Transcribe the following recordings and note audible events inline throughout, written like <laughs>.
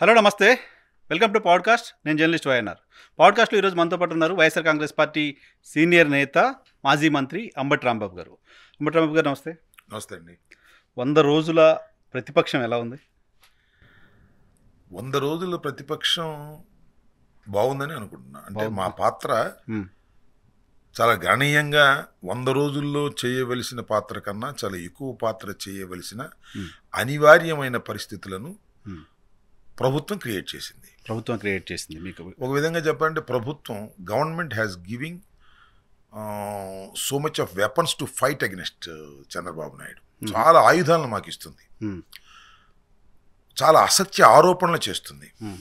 Hello నమస్తే welcome to podcast నేను journalist YNR పాడ్కాస్ట్లో ఈరోజు మనతో పాటు ఉన్నారు వైఎస్ఆర్ కాంగ్రెస్ పార్టీ సీనియర్ నేత మాజీ మంత్రి అంబటి రాంబాబు గారు అంబటి రాంబాబు గారు నమస్తే నమస్తే అండి వంద రోజుల ప్రతిపక్షం ఎలా ఉంది వంద రోజుల ప్రతిపక్షం బాగుందని అనుకుంటున్నా అంటే మా పాత్ర చాలా గణనీయంగా వంద రోజుల్లో చేయవలసిన పాత్ర కన్నా చాలా ఎక్కువ పాత్ర చేయవలసిన అనివార్యమైన పరిస్థితులను ప్రభుత్వం క్రియేట్ చేసింది ప్రభుత్వం క్రియేట్ చేసింది మీకు ఒక విధంగా చెప్పాలంటే ప్రభుత్వం government has giving so much of weapons to fight against Chandrababu Naidu hmm. చాలా ఆయుధాలను మాకు ఇస్తుంది hmm. చాలా అసత్య ఆరోపణలు చేస్తుంది hmm.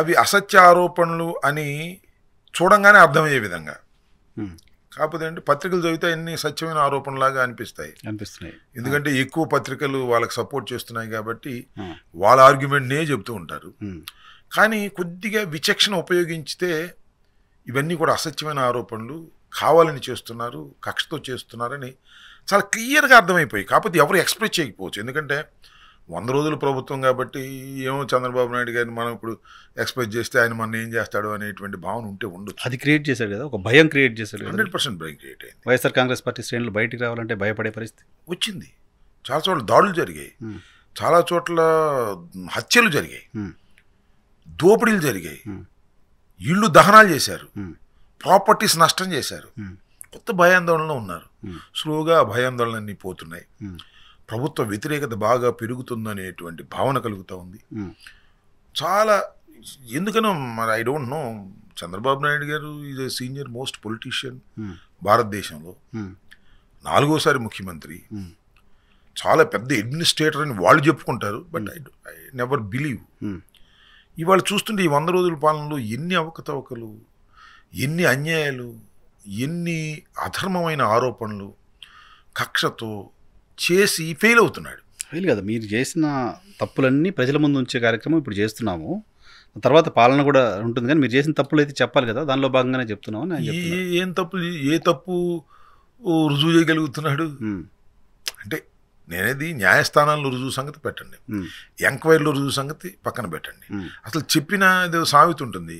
అవి అసత్య ఆరోపణలు అని చూడంగానే అర్థమయ్యే విధంగా కాకపోతే అంటే పత్రికలు చదివితే అన్ని సత్యమైన ఆరోపణలాగా అనిపిస్తాయి అనిపిస్తున్నాయి ఎందుకంటే ఎక్కువ పత్రికలు వాళ్ళకి సపోర్ట్ చేస్తున్నాయి కాబట్టి వాళ్ళ ఆర్గ్యుమెంట్నే చెబుతూ ఉంటారు కానీ కొద్దిగా విచక్షణ ఉపయోగించితే ఇవన్నీ కూడా అసత్యమైన ఆరోపణలు కావాలని చేస్తున్నారు కక్షతో చేస్తున్నారని చాలా క్లియర్గా అర్థమైపోయి కాకపోతే ఎవరు ఎక్స్ప్రెస్ చేయకపోవచ్చు ఎందుకంటే వంద రోజులు ప్రభుత్వం కాబట్టి ఏమో చంద్రబాబు నాయుడు గారిని మనం ఇప్పుడు ఎక్స్పెక్ట్ చేస్తే ఆయన మనం ఏం చేస్తాడు అనేటువంటి భావన ఉంటే ఉండదు అది క్రియేట్ చేశాడు కదా ఒక భయం క్రియేట్ చేశాడు హండ్రెడ్ పర్సెంట్ భయం క్రియేట్ అయింది వైఎస్ఆర్ కాంగ్రెస్ పార్టీ శ్రేణులు బయటకు రావాలంటే భయపడే పరిస్థితి వచ్చింది చాలా చోట్ల దాడులు జరిగాయి చాలా చోట్ల హత్యలు జరిగాయి దోపిడీలు జరిగాయి ఇళ్ళు దహనాలు చేశారు ప్రాపర్టీస్ నష్టం చేశారు కొత్త భయాందోళనలో ఉన్నారు స్లోగా భయాందోళన పోతున్నాయి ప్రభుత్వ వ్యతిరేకత బాగా పెరుగుతుందనేటువంటి భావన కలుగుతూ ఉంది చాలా ఎందుకనో మరి I don't know Chandrababu Naidu గారు is a senior most politician భారతదేశంలో నాలుగోసారి ముఖ్యమంత్రి చాలా పెద్ద అడ్మినిస్ట్రేటర్ అని వాళ్ళు చెప్పుకుంటారు but I I never believe ఇవాళ చూస్తుంటే ఈ వంద రోజుల పాలనలో ఎన్ని అవకతవకలు ఎన్ని అన్యాయాలు ఎన్ని అధర్మమైన ఆరోపణలు కక్షతో చేసి ఫెయిల్ అవుతున్నాడు ఫెయిల్ కదా మీరు చేసిన తప్పులన్నీ ప్రజల ముందు ఉంచే కార్యక్రమం ఇప్పుడు చేస్తున్నాము తర్వాత పాలన కూడా ఉంటుంది కానీ మీరు చేసిన తప్పులు అయితే చెప్పాలి కదా దానిలో భాగంగానే చెప్తున్నాము ఏం తప్పు ఏ తప్పు రుజువు చేయగలుగుతున్నాడు అంటే నేనేది న్యాయస్థానాల్లో రుజువు సంగతి పెట్టండి ఎంక్వైరీలో రుజువు సంగతి పక్కన పెట్టండి అసలు చెప్పిన సావిత ఉంటుంది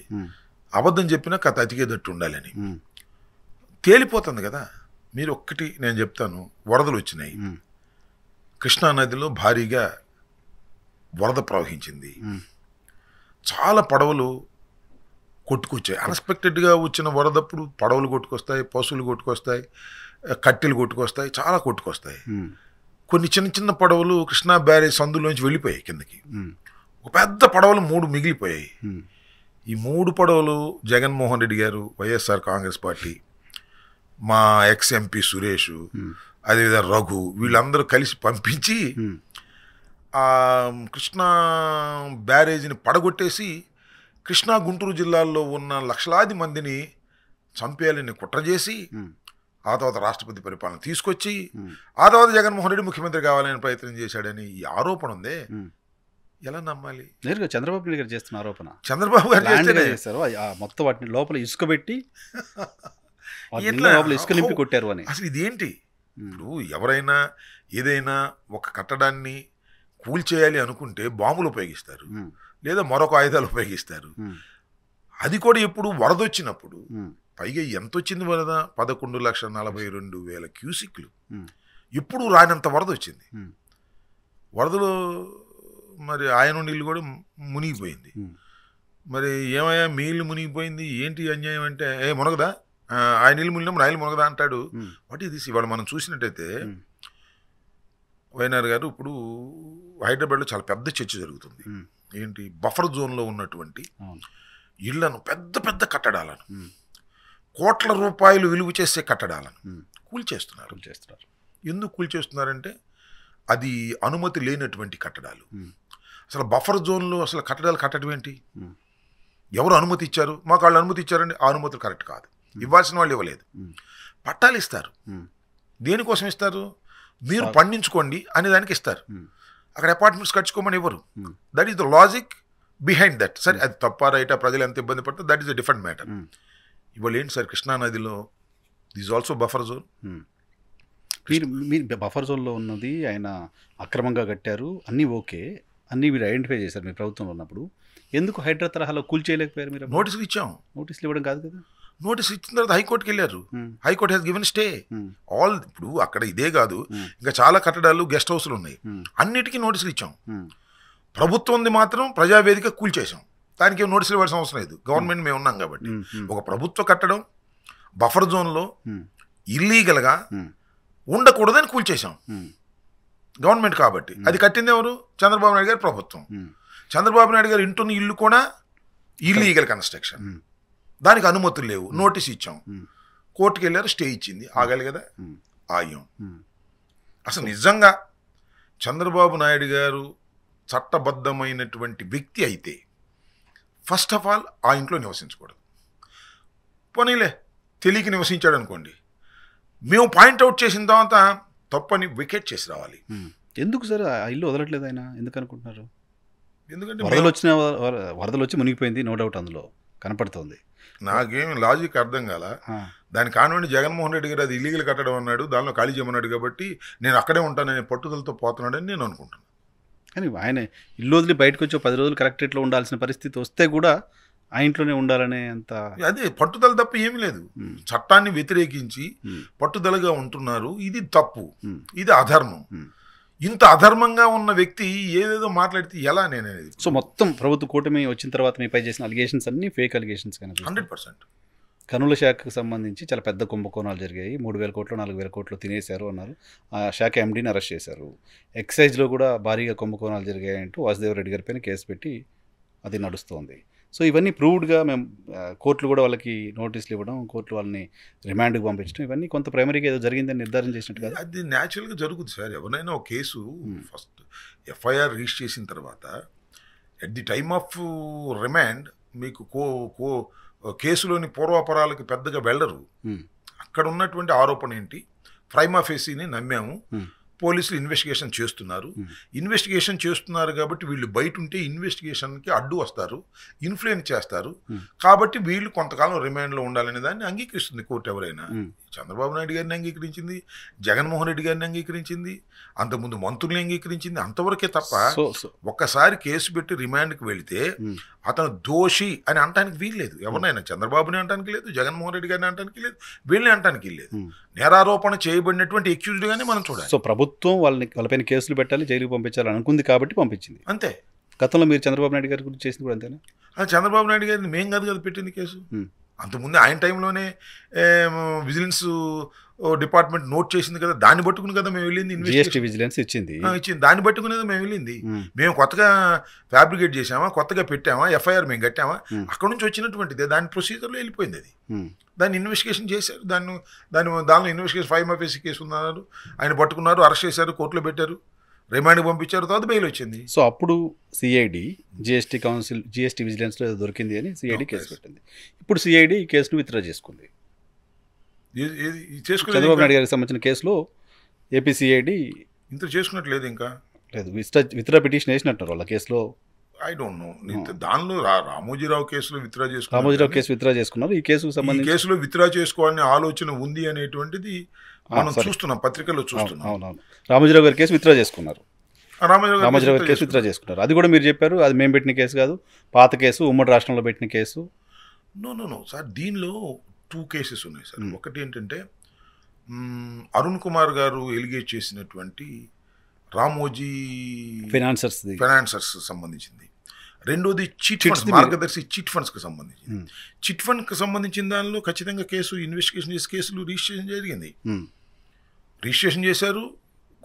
అబద్ధం చెప్పినా కథ అతికేదట్టు ఉండాలని తేలిపోతుంది కదా మీరు ఒక్కటి నేను చెప్తాను వరదలు వచ్చినాయి కృష్ణా నదిలో భారీగా వరద ప్రవహించింది చాలా పడవలు కొట్టుకొచ్చాయి అన్ఎక్స్పెక్టెడ్గా వచ్చిన వరదప్పుడు పడవలు కొట్టుకొస్తాయి పశువులు కొట్టుకొస్తాయి కట్టెలు కొట్టుకొస్తాయి చాలా కొట్టుకొస్తాయి కొన్ని చిన్న చిన్న పడవలు కృష్ణా బ్యారేజ్ సందులోంచి వెళ్ళిపోయాయి కిందకి ఒక పెద్ద పడవలు మూడు మిగిలిపోయాయి ఈ మూడు పడవలు జగన్మోహన్ రెడ్డి గారు వైఎస్ఆర్ కాంగ్రెస్ పార్టీ మా ఎక్స్ సురేష్ అదేవిధంగా రఘు వీళ్ళందరూ కలిసి పంపించి ఆ కృష్ణా బ్యారేజీని పడగొట్టేసి కృష్ణా గుంటూరు జిల్లాల్లో ఉన్న లక్షలాది మందిని చంపేయాలని కుట్ర చేసి ఆ తర్వాత రాష్ట్రపతి పరిపాలన తీసుకొచ్చి ఆ తర్వాత జగన్మోహన్ రెడ్డి ముఖ్యమంత్రి కావాలని ప్రయత్నం చేశాడని ఈ ఆరోపణ ఉందే ఎలా నమ్మాలి నేరుగా చంద్రబాబు నాయుడు గారు చేస్తున్న ఆరోపణ చంద్రబాబు గారు మొత్తం వాటిని లోపల ఇసుకబెట్టి <laughs> ఇసుకలింపి కొట్టారు అని అసలు ఇదేంటి ఇప్పుడు ఎవరైనా ఏదైనా ఒక కట్టడాన్ని కూల్చేయాలి అనుకుంటే బాంబులు ఉపయోగిస్తారు లేదా మరొక ఆయుధాలు ఉపయోగిస్తారు అది కూడా ఎప్పుడు వరద వచ్చినప్పుడు పైగా ఎంత వచ్చింది వరద పదకొండు లక్షల నలభై రెండు వేల క్యూసిక్లు ఇప్పుడు రానంత వరద వచ్చింది వరదలో మరి ఆయన నీళ్ళు కూడా మునిగిపోయింది మరి ఏమయ్యా మేలు మునిగిపోయింది ఏంటి అన్యాయం అంటే ఏ మునగదా ఆయన ఇల్లు మునిగినప్పుడు ఆయన మునగదా అంటాడు వాట్ ఇది ఇవాళ మనం చూసినట్టయితే వైఎన్ఆర్ గారు ఇప్పుడు హైదరాబాద్లో చాలా పెద్ద చర్చ జరుగుతుంది ఏంటి బఫర్ జోన్లో ఉన్నటువంటి ఇళ్లను పెద్ద పెద్ద కట్టడాలను కోట్ల రూపాయలు విలువ చేసే కట్టడాలను కూల్చేస్తున్నారు చేస్తున్నారు ఎందుకు కూల్చేస్తున్నారంటే అది అనుమతి లేనటువంటి కట్టడాలు అసలు బఫర్ జోన్లో అసలు కట్టడాలు కట్టడం ఏంటి ఎవరు అనుమతి ఇచ్చారు మాకు వాళ్ళు అనుమతి ఇచ్చారండి ఆ అనుమతులు కరెక్ట్ కాదు ఇవ్వాల్సిన వాళ్ళు ఇవ్వలేదు పట్టాలు ఇస్తారు దేనికోసం ఇస్తారు మీరు పండించుకోండి అనే దానికి ఇస్తారు అక్కడ అపార్ట్మెంట్స్ కట్టుకోమని ఇవ్వరు that is the logic behind that సరే అది తప్ప రైట ప్రజలు ఎంత ఇబ్బంది పడుతుంది that is a different matter ఇవాళ ఏంటి సార్ కృష్ణానదిలో దిస్ ఆల్సో బఫర్ జోన్ మీరు మీరు బఫర్ జోన్లో ఉన్నది ఆయన అక్రమంగా కట్టారు అన్నీ ఓకే అన్నీ మీరు ఐడెంటిఫై చేశారు మీ ప్రభుత్వంలో ఉన్నప్పుడు ఎందుకు హైడ్రా తరహాలో చేయలేకపోయారు మీరు నోటీసులు ఇచ్చాం నోటీసులు ఇవ్వడం కాదు కదా నోటీస్ ఇచ్చిన తర్వాత హైకోర్టుకి వెళ్ళారు high court has given stay all ఇప్పుడు అక్కడ ఇదే కాదు ఇంకా చాలా కట్టడాలు గెస్ట్ హౌస్లు ఉన్నాయి అన్నిటికీ నోటీసులు ఇచ్చాం ప్రభుత్వంది మాత్రం ప్రజావేదిక కూల్చేసాం దానికి నోటీసులు ఇవ్వాల్సిన అవసరం లేదు గవర్నమెంట్ మేము ఉన్నాం కాబట్టి ఒక ప్రభుత్వ కట్టడం బఫర్ జోన్లో ఇల్లీగల్గా ఉండకూడదని కూల్చేశాం గవర్నమెంట్ కాబట్టి అది కట్టింది ఎవరు చంద్రబాబు నాయుడు గారి ప్రభుత్వం చంద్రబాబు నాయుడు గారు ఇంటున్న ఇల్లు కూడా ఇల్లీగల్ కన్స్ట్రక్షన్ దానికి అనుమతులు లేవు నోటీస్ ఇచ్చాం కోర్టుకి వెళ్ళారు స్టే ఇచ్చింది ఆగాలి కదా ఆగాం అసలు నిజంగా చంద్రబాబు నాయుడు గారు చట్టబద్ధమైనటువంటి వ్యక్తి అయితే ఫస్ట్ ఆఫ్ ఆల్ ఆ ఇంట్లో నివసించకూడదు పోనీలే తెలియక నివసించాడు అనుకోండి మేము పాయింట్అవుట్ చేసిన తర్వాత తప్పని వికెట్ చేసి రావాలి ఎందుకు సార్ ఆ ఇల్లు వదలట్లేదు ఆయన ఎందుకు అనుకుంటున్నారు ఎందుకంటే వరదలు వచ్చిన వరదలు వచ్చి మునిగిపోయింది నో డౌట్ అందులో కనపడుతోంది నాకేం లాజిక్ అర్థం కాల దాని కానివ్వండి జగన్మోహన్ రెడ్డి గారు అది ఇల్లీగల్ కట్టడం అన్నాడు దానిలో ఖాళీ చేయమన్నాడు కాబట్టి నేను అక్కడే ఉంటానని పట్టుదలతో పోతున్నాడని నేను అనుకుంటున్నాను కానీ ఆయన ఇల్లు వదిలి బయటకు వచ్చి పది రోజులు కలెక్టరేట్లో ఉండాల్సిన పరిస్థితి వస్తే కూడా ఆ ఇంట్లోనే ఉండాలనే అంత అదే పట్టుదల తప్ప ఏమీ లేదు చట్టాన్ని వ్యతిరేకించి పట్టుదలగా ఉంటున్నారు ఇది తప్పు ఇది అధర్మం ఇంత అధర్మంగా ఉన్న వ్యక్తి ఏదేదో మాట్లాడితే ఎలా నేను అనేది సో మొత్తం ప్రభుత్వ కూటమి వచ్చిన తర్వాత పై చేసిన అలిగేషన్స్ అన్ని ఫేక్ అలిగేషన్స్ కానీ హండ్రెడ్ పర్సెంట్ కనుల శాఖకు సంబంధించి చాలా పెద్ద కుంభకోణాలు జరిగాయి మూడు వేల కోట్లు నాలుగు వేల కోట్లు తినేశారు అన్నారు ఆ శాఖ ఎండీని అరెస్ట్ చేశారు ఎక్సైజ్లో కూడా భారీగా కుంభకోణాలు జరిగాయంటూ వాసుదేవరెడ్డి గారి పైన కేసు పెట్టి అది నడుస్తోంది సో ఇవన్నీ ప్రూవ్డ్గా మేము కోర్టులు కూడా వాళ్ళకి నోటీసులు ఇవ్వడం కోర్టులు వాళ్ళని రిమాండ్కి పంపించడం ఇవన్నీ కొంత ప్రైమరీగా ఏదో జరిగిందని నిర్ధారణ చేసినట్టు కాదు అది న్యాచురల్గా జరుగుతుంది సార్ ఎవరైనా ఒక కేసు ఫస్ట్ ఎఫ్ఐఆర్ రిజిస్టర్ చేసిన తర్వాత at the time of remand మీకు కో కో కేసులోని పూర్వాపరాలకు పెద్దగా వెళ్ళరు అక్కడ ఉన్నటువంటి ఆరోపణ ఏంటి ప్రైమాఫేసీని నమ్మాము పోలీసులు ఇన్వెస్టిగేషన్ చేస్తున్నారు ఇన్వెస్టిగేషన్ hmm. చేస్తున్నారు కాబట్టి వీళ్ళు బయట ఉంటే ఇన్వెస్టిగేషన్కి అడ్డు వస్తారు ఇన్ఫ్లుయెన్స్ చేస్తారు hmm. కాబట్టి వీళ్ళు కొంతకాలం రిమైండ్లో ఉండాలనే దాన్ని అంగీకరిస్తుంది కోర్టు ఎవరైనా hmm. చంద్రబాబు నాయుడు గారిని అంగీకరించింది జగన్మోహన్ రెడ్డి గారిని అంగీకరించింది అంతకుముందు మంత్రుల్ని అంగీకరించింది అంతవరకే తప్ప ఒక్కసారి కేసు పెట్టి రిమాండ్కి వెళితే అతను దోషి అని వీలు వీల్లేదు ఎవరినైనా చంద్రబాబుని అంటానికి లేదు జగన్మోహన్ రెడ్డి గారిని అంటానికి లేదు వీళ్ళని అంటానికి లేదు నేరారోపణ చేయబడినటువంటి ఎక్యూజ్డ్ గానే మనం చూడాలి సో ప్రభుత్వం వాళ్ళని వాళ్ళపైన కేసులు పెట్టాలి జైలుకి పంపించాలి అనుకుంది కాబట్టి పంపించింది అంతే గతంలో మీరు చంద్రబాబు నాయుడు గారి గురించి చేసింది కూడా అంతేనా చంద్రబాబు నాయుడు గారిని మేము కాదు కదా పెట్టింది కేసు అంతకుముందు ఆయన టైంలోనే విజిలెన్స్ డిపార్ట్మెంట్ నోట్ చేసింది కదా దాన్ని పట్టుకుని కదా మేము వెళ్ళింది విజిలెన్స్ ఇచ్చింది ఇచ్చింది దాన్ని పట్టుకుని మేము వెళ్ళింది మేము కొత్తగా ఫ్యాబ్రికేట్ చేసామా కొత్తగా పెట్టామా ఎఫ్ఐఆర్ మేము కట్టామా అక్కడ నుంచి వచ్చినటువంటిది దాని ప్రొసీజర్లో వెళ్ళిపోయింది అది దాన్ని ఇన్వెస్టిగేషన్ చేశారు దాన్ని దాని దానిలో ఇన్వెస్టిగేషన్ ఫైవ్ ఎఫ్ఎస్సి కేసు ఉన్నారు ఆయన పట్టుకున్నారు అరెస్ట్ చేశారు కోర్టులో పెట్టారు రిమాండ్ పంపించారు తర్వాత బెయిల్ వచ్చింది సో అప్పుడు సిఐడి జిఎస్టీ కౌన్సిల్ జిఎస్టీ విజిలెన్స్లో దొరికింది అని సిఐడి కేసు పెట్టింది ఇప్పుడు సిఐడి ఈ కేసును విత్డ్రా చేసుకుంది చంద్రబాబు నాయుడు గారికి సంబంధించిన కేసులో ఏపీసీఐడి ఇంత చేసుకున్నట్లేదు ఇంకా లేదు విత్డ్రా విత్డ్రా పిటిషన్ వేసినట్టున్నారు వాళ్ళ కేసులో ఐ డోంట్ నో దానిలో రామోజీరావు కేసులో విత్డ్రా చేసుకున్నారు రామోజీరావు కేసు విత్డ్రా చేసుకున్నారు ఈ కేసుకు సంబంధించి కేసులో విత్డ్రా చేసుకోవాలనే ఆలోచన ఉంది అనేటువంటిది మనం చూస్తున్నాం పత్రికల్లో చూస్తున్నాం రామజీరావు గారి కేసు విత్డ్రా చేసుకున్నారు రామజీరావు గారి కేసు విత్డ్రా చేసుకున్నారు అది కూడా మీరు చెప్పారు అది మేము పెట్టిన కేసు కాదు పాత కేసు ఉమ్మడి రాష్ట్రంలో పెట్టిన case no no no sir దీనిలో టూ కేసెస్ ఉన్నాయి సార్ ఒకటి ఏంటంటే అరుణ్ కుమార్ గారు ఎలిగేట్ చేసినటువంటి రామోజీ ఫైనాన్సర్స్ ఫైనాన్సర్స్ సంబంధించింది రెండోది చిట్ ఫండ్స్ మార్గదర్శి చిట్ ఫండ్స్కి సంబంధించింది చిట్ hmm. ఫండ్కి సంబంధించిన దానిలో ఖచ్చితంగా కేసు ఇన్వెస్టిగేషన్ చేసే కేసులు రిజిస్ట్రేషన్ జరిగింది hmm. రిజిస్ట్రేషన్ చేశారు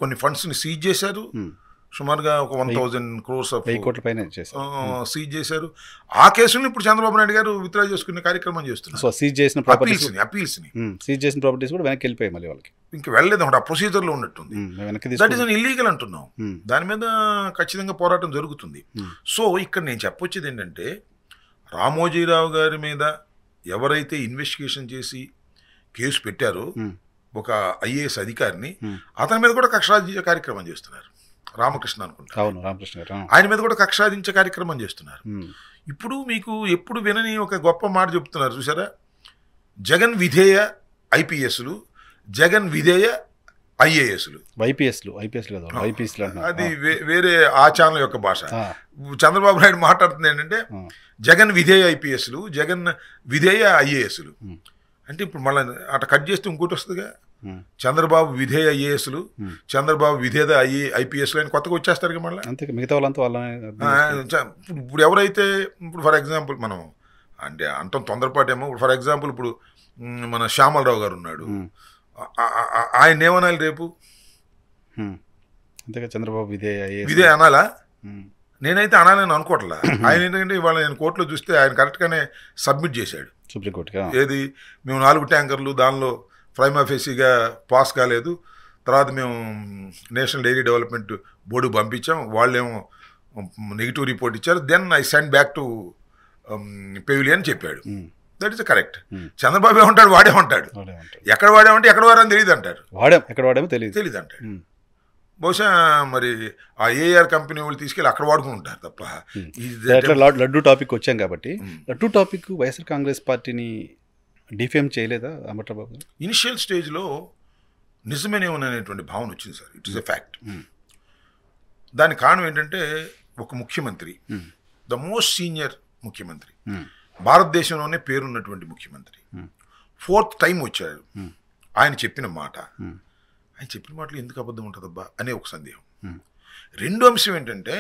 కొన్ని ఫండ్స్ని సీజ్ చేశారు hmm. సుమారుగా ఒక వన్ థౌజండ్ క్రోర్స్ కోట్ల పైన సీజ్ చేశారు ఆ కేసుని ఇప్పుడు చంద్రబాబు నాయుడు గారు విత్డ్రా చేసుకునే కార్యక్రమం చేస్తున్నారు సో సీజ్ చేసిన ప్రాపర్టీస్ అపీల్స్ ని సీజ్ చేసిన ప్రాపర్టీస్ కూడా వెనక్కి వెళ్ళిపోయాయి మళ్ళీ వాళ్ళకి ఇంకా వెళ్ళలేదు అన్నమాట ఆ ప్రొసీజర్ లో ఉన్నట్టుంది దట్ ఈస్ ఇల్లీగల్ అంటున్నాం దాని మీద ఖచ్చితంగా పోరాటం జరుగుతుంది సో ఇక్కడ నేను చెప్పొచ్చేది ఏంటంటే రామోజీరావు గారి మీద ఎవరైతే ఇన్వెస్టిగేషన్ చేసి కేసు పెట్టారో ఒక ఐఏఎస్ అధికారిని అతని మీద కూడా కక్షరాజ్య కార్యక్రమం చేస్తున్నారు రామకృష్ణ అనుకుంటా అవును రామకృష్ణ గారు ఆయన మీద కూడా కక్షాధించే కార్యక్రమం చేస్తున్నారు ఇప్పుడు మీకు ఎప్పుడు వినని ఒక గొప్ప మాట చెప్తున్నారు చూసారా జగన్ విధేయ ఐపీఎస్లు జగన్ విధేయ ఐఏఎస్లు ఐపీఎస్లు ఐపీఎస్లు కదా ఐపీఎస్లు అది వేరే ఆ ఛానల్ యొక్క భాష చంద్రబాబు నాయుడు మాట్లాడుతుంది ఏంటంటే జగన్ విధేయ ఐపీఎస్లు జగన్ విధేయ ఐఏఎస్లు అంటే ఇప్పుడు మళ్ళీ అటు కట్ చేస్తే ఇంకోటి వస్తుందిగా Hmm. చంద్రబాబు విధేయ ఐఏఎస్లు hmm. చంద్రబాబు విధేయ ఐఏ ఐపీఎస్లు అని కొత్తగా వచ్చేస్తారు కదా మళ్ళీ అంతే మిగతా వాళ్ళంతా వాళ్ళ ఇప్పుడు ఎవరైతే ఇప్పుడు ఫర్ ఎగ్జాంపుల్ మనం అంటే అంత తొందరపాటేమో ఇప్పుడు ఫర్ ఎగ్జాంపుల్ ఇప్పుడు మన శ్యామలరావు గారు ఉన్నాడు hmm. ఆయన ఏమనాలి రేపు అంతేగా చంద్రబాబు విధే విధేయ అనాలా నేనైతే అనాలని అనుకోవట్లా <coughs> ఆయన ఏంటంటే ఇవాళ నేను కోర్టులో చూస్తే ఆయన కరెక్ట్గానే సబ్మిట్ చేశాడు సుప్రీంకోర్టు ఏది మేము నాలుగు ట్యాంకర్లు దానిలో ప్రైమాఫీసీగా పాస్ కాలేదు తర్వాత మేము నేషనల్ డైరీ డెవలప్మెంట్ బోర్డు పంపించాం వాళ్ళేమో నెగిటివ్ రిపోర్ట్ ఇచ్చారు then I send back to అని చెప్పాడు దట్ ఇస్ కరెక్ట్ చంద్రబాబు ఏమంటాడు వాడే ఉంటాడు ఎక్కడ ఉంటే ఎక్కడ వాడని తెలియదు అంటారు వాడాం ఎక్కడ తెలియదు తెలియదు అంటాడు hmm. బహుశా మరి ఆ ఏఆర్ కంపెనీ వాళ్ళు తీసుకెళ్ళి అక్కడ వాడుకుంటారు తప్ప hmm. లడ్డు టాపిక్ వచ్చాం కాబట్టి hmm. Laddu topic YSR Congress పార్టీని డిఫేమ్ చేయలేదా అమృతబాబు ఇనిషియల్ స్టేజ్లో అనేటువంటి భావన వచ్చింది sir it is a fact దానికి కారణం ఏంటంటే ఒక ముఖ్యమంత్రి ద మోస్ట్ సీనియర్ ముఖ్యమంత్రి hmm. భారతదేశంలోనే పేరున్నటువంటి ముఖ్యమంత్రి ఫోర్త్ hmm. టైం వచ్చాడు hmm. ఆయన చెప్పిన మాట ఆయన చెప్పిన మాటలు ఎందుకు అబద్ధం ఉంటుందబ్బా అనే ఒక సందేహం రెండో అంశం ఏంటంటే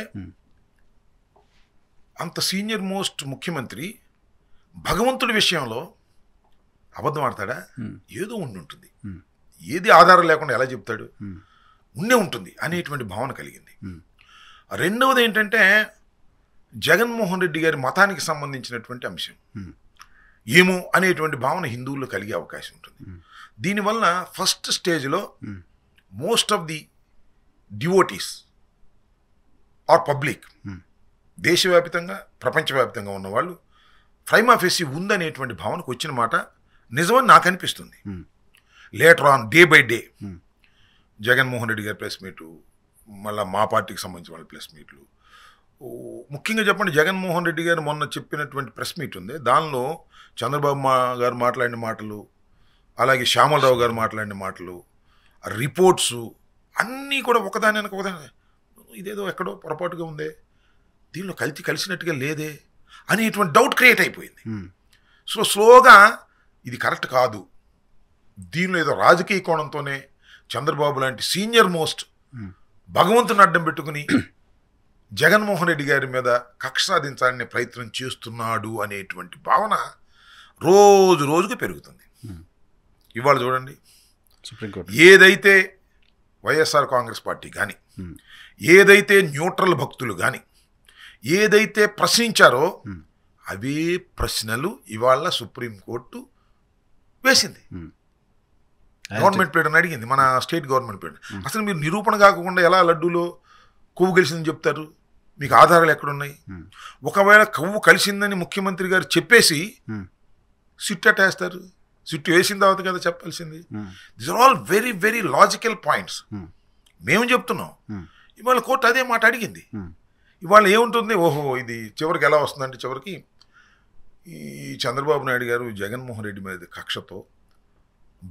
అంత సీనియర్ మోస్ట్ ముఖ్యమంత్రి భగవంతుడి విషయంలో అబద్ధం ఆడతాడా ఏదో ఉండి ఉంటుంది ఏది ఆధారం లేకుండా ఎలా చెప్తాడు ఉండే ఉంటుంది అనేటువంటి భావన కలిగింది రెండవది ఏంటంటే జగన్మోహన్ రెడ్డి గారి మతానికి సంబంధించినటువంటి అంశం ఏమో అనేటువంటి భావన హిందువుల్లో కలిగే అవకాశం ఉంటుంది దీనివల్ల ఫస్ట్ స్టేజ్లో most of the devotees are public దేశవ్యాప్తంగా ప్రపంచవ్యాప్తంగా ఉన్నవాళ్ళు ఫ్రైమాఫెసి ఉందనేటువంటి భావనకు వచ్చిన మాట నిజమని నాకు అనిపిస్తుంది later on day by day Jaganmohan Reddy గారి ప్లస్ మీటు మళ్ళీ మా పార్టీకి సంబంధించిన వాళ్ళ ప్లేస్ మీట్లు ముఖ్యంగా చెప్పండి జగన్మోహన్ రెడ్డి గారు మొన్న చెప్పినటువంటి ప్రెస్ మీట్ ఉంది దానిలో చంద్రబాబు మా గారు మాట్లాడిన మాటలు అలాగే శ్యామలరావు గారు మాట్లాడిన మాటలు రిపోర్ట్స్ అన్నీ కూడా ఒకదాని వెనక ఒకదాని ఇదేదో ఎక్కడో పొరపాటుగా ఉందే దీనిలో కలిసి కలిసినట్టుగా లేదే అనేటువంటి డౌట్ క్రియేట్ అయిపోయింది సో స్లోగా ఇది కరెక్ట్ కాదు దీనిలో ఏదో రాజకీయ కోణంతోనే చంద్రబాబు లాంటి సీనియర్ మోస్ట్ భగవంతుని అడ్డం పెట్టుకుని జగన్మోహన్ రెడ్డి గారి మీద కక్ష సాధించాలనే ప్రయత్నం చేస్తున్నాడు అనేటువంటి భావన రోజు రోజుకు పెరుగుతుంది ఇవాళ చూడండి సుప్రీంకోర్టు ఏదైతే వైఎస్ఆర్ కాంగ్రెస్ పార్టీ కానీ ఏదైతే న్యూట్రల్ భక్తులు కానీ ఏదైతే ప్రశ్నించారో అవే ప్రశ్నలు ఇవాళ సుప్రీంకోర్టు వేసింది గవర్నమెంట్ పేరు అడిగింది మన స్టేట్ గవర్నమెంట్ పేరు అసలు మీరు నిరూపణ కాకుండా ఎలా లడ్డూలో కొవ్వు కలిసిందని చెప్తారు మీకు ఆధారాలు ఎక్కడున్నాయి ఒకవేళ కొవ్వు కలిసిందని ముఖ్యమంత్రి గారు చెప్పేసి సిట్ అట్టేస్తారు సిట్ వేసిన తర్వాత కదా చెప్పాల్సింది this are all very very logical points మేము చెప్తున్నాం ఇవాళ కోర్టు అదే మాట అడిగింది ఇవాళ ఏముంటుంది ఓహో ఇది చివరికి ఎలా వస్తుందంటే చివరికి ఈ చంద్రబాబు నాయుడు గారు జగన్మోహన్ రెడ్డి మీద కక్షతో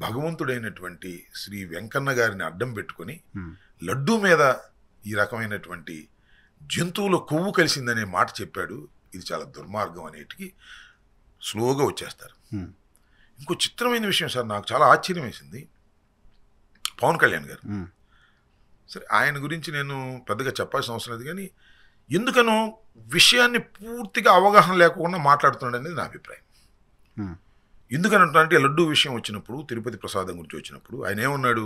భగవంతుడైనటువంటి శ్రీ వెంకన్న గారిని అడ్డం పెట్టుకొని లడ్డూ మీద ఈ రకమైనటువంటి జంతువుల కొవ్వు కలిసిందనే మాట చెప్పాడు ఇది చాలా దుర్మార్గం అనేటికి స్లోగా వచ్చేస్తారు ఇంకో చిత్రమైన విషయం సార్ నాకు చాలా ఆశ్చర్యం వేసింది పవన్ కళ్యాణ్ గారు సరే ఆయన గురించి నేను పెద్దగా చెప్పాల్సిన అవసరం లేదు కానీ ఎందుకనో విషయాన్ని పూర్తిగా అవగాహన లేకుండా మాట్లాడుతున్నాడు అనేది నా అభిప్రాయం hmm. ఎందుకనంటే లడ్డు విషయం వచ్చినప్పుడు తిరుపతి ప్రసాదం గురించి వచ్చినప్పుడు ఆయన ఏమన్నాడు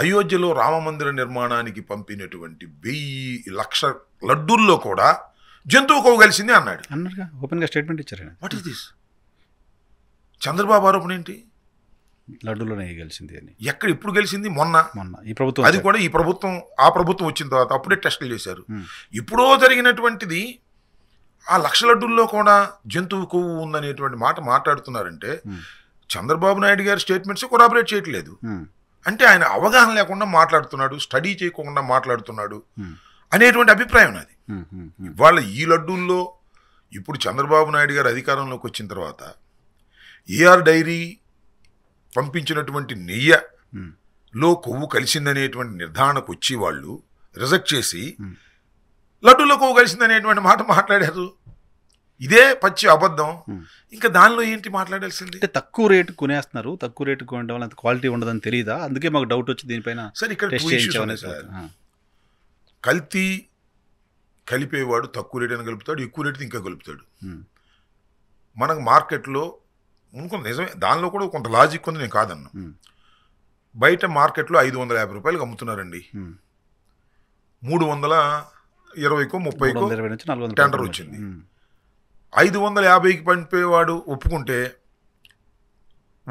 అయోధ్యలో రామమందిర నిర్మాణానికి పంపినటువంటి వెయ్యి లక్ష లడ్డూల్లో కూడా జంతువు కోవగలిసింది అన్నాడు అన్నారుగా ఓపెన్గా స్టేట్మెంట్ ఇచ్చారు వాట్ ఈస్ దిస్ చంద్రబాబు ఆరోపణ ఏంటి లడ్డూలోనే గెలిచింది అని ఎక్కడ ఇప్పుడు గెలిచింది మొన్న మొన్న ఈ ప్రభుత్వం అది కూడా ఈ ప్రభుత్వం ఆ ప్రభుత్వం వచ్చిన తర్వాత అప్పుడే టెస్టులు చేశారు ఇప్పుడో జరిగినటువంటిది ఆ లక్ష లడ్డుల్లో కూడా జంతువు కొవ్వు ఉందనేటువంటి మాట మాట్లాడుతున్నారంటే చంద్రబాబు నాయుడు గారి స్టేట్మెంట్స్ కొరాబరేట్ చేయట్లేదు అంటే ఆయన అవగాహన లేకుండా మాట్లాడుతున్నాడు స్టడీ చేయకుండా మాట్లాడుతున్నాడు అనేటువంటి అభిప్రాయం నాది వాళ్ళ ఈ లడ్డూల్లో ఇప్పుడు చంద్రబాబు నాయుడు గారు అధికారంలోకి వచ్చిన తర్వాత ఏఆర్ డైరీ పంపించినటువంటి నెయ్య లో కొవ్వు కలిసిందనేటువంటి నిర్ధారణకు వచ్చి వాళ్ళు రిజెక్ట్ చేసి లడ్డూలో కొవ్వు కలిసిందనేటువంటి మాట మాట్లాడారు ఇదే పచ్చి అబద్ధం ఇంకా దానిలో ఏంటి మాట్లాడాల్సింది అంటే తక్కువ రేటు కొనేస్తున్నారు తక్కువ రేటు కొనడం వల్ల క్వాలిటీ ఉండదని తెలియదా అందుకే మాకు డౌట్ వచ్చి దీనిపైన సార్ ఇక్కడ కల్తీ కలిపేవాడు తక్కువ రేటు అని కలుపుతాడు ఎక్కువ రేటు ఇంకా కలుపుతాడు మనకు మార్కెట్లో ఇంకొంత నిజమే దానిలో కూడా కొంత లాజిక్ ఉంది నేను కాదన్నా బయట మార్కెట్లో ఐదు వందల యాభై రూపాయలకు అమ్ముతున్నారండి మూడు వందల ఇరవైకో ముప్పైకో టెండర్ వచ్చింది ఐదు వందల యాభైకి పంపేవాడు ఒప్పుకుంటే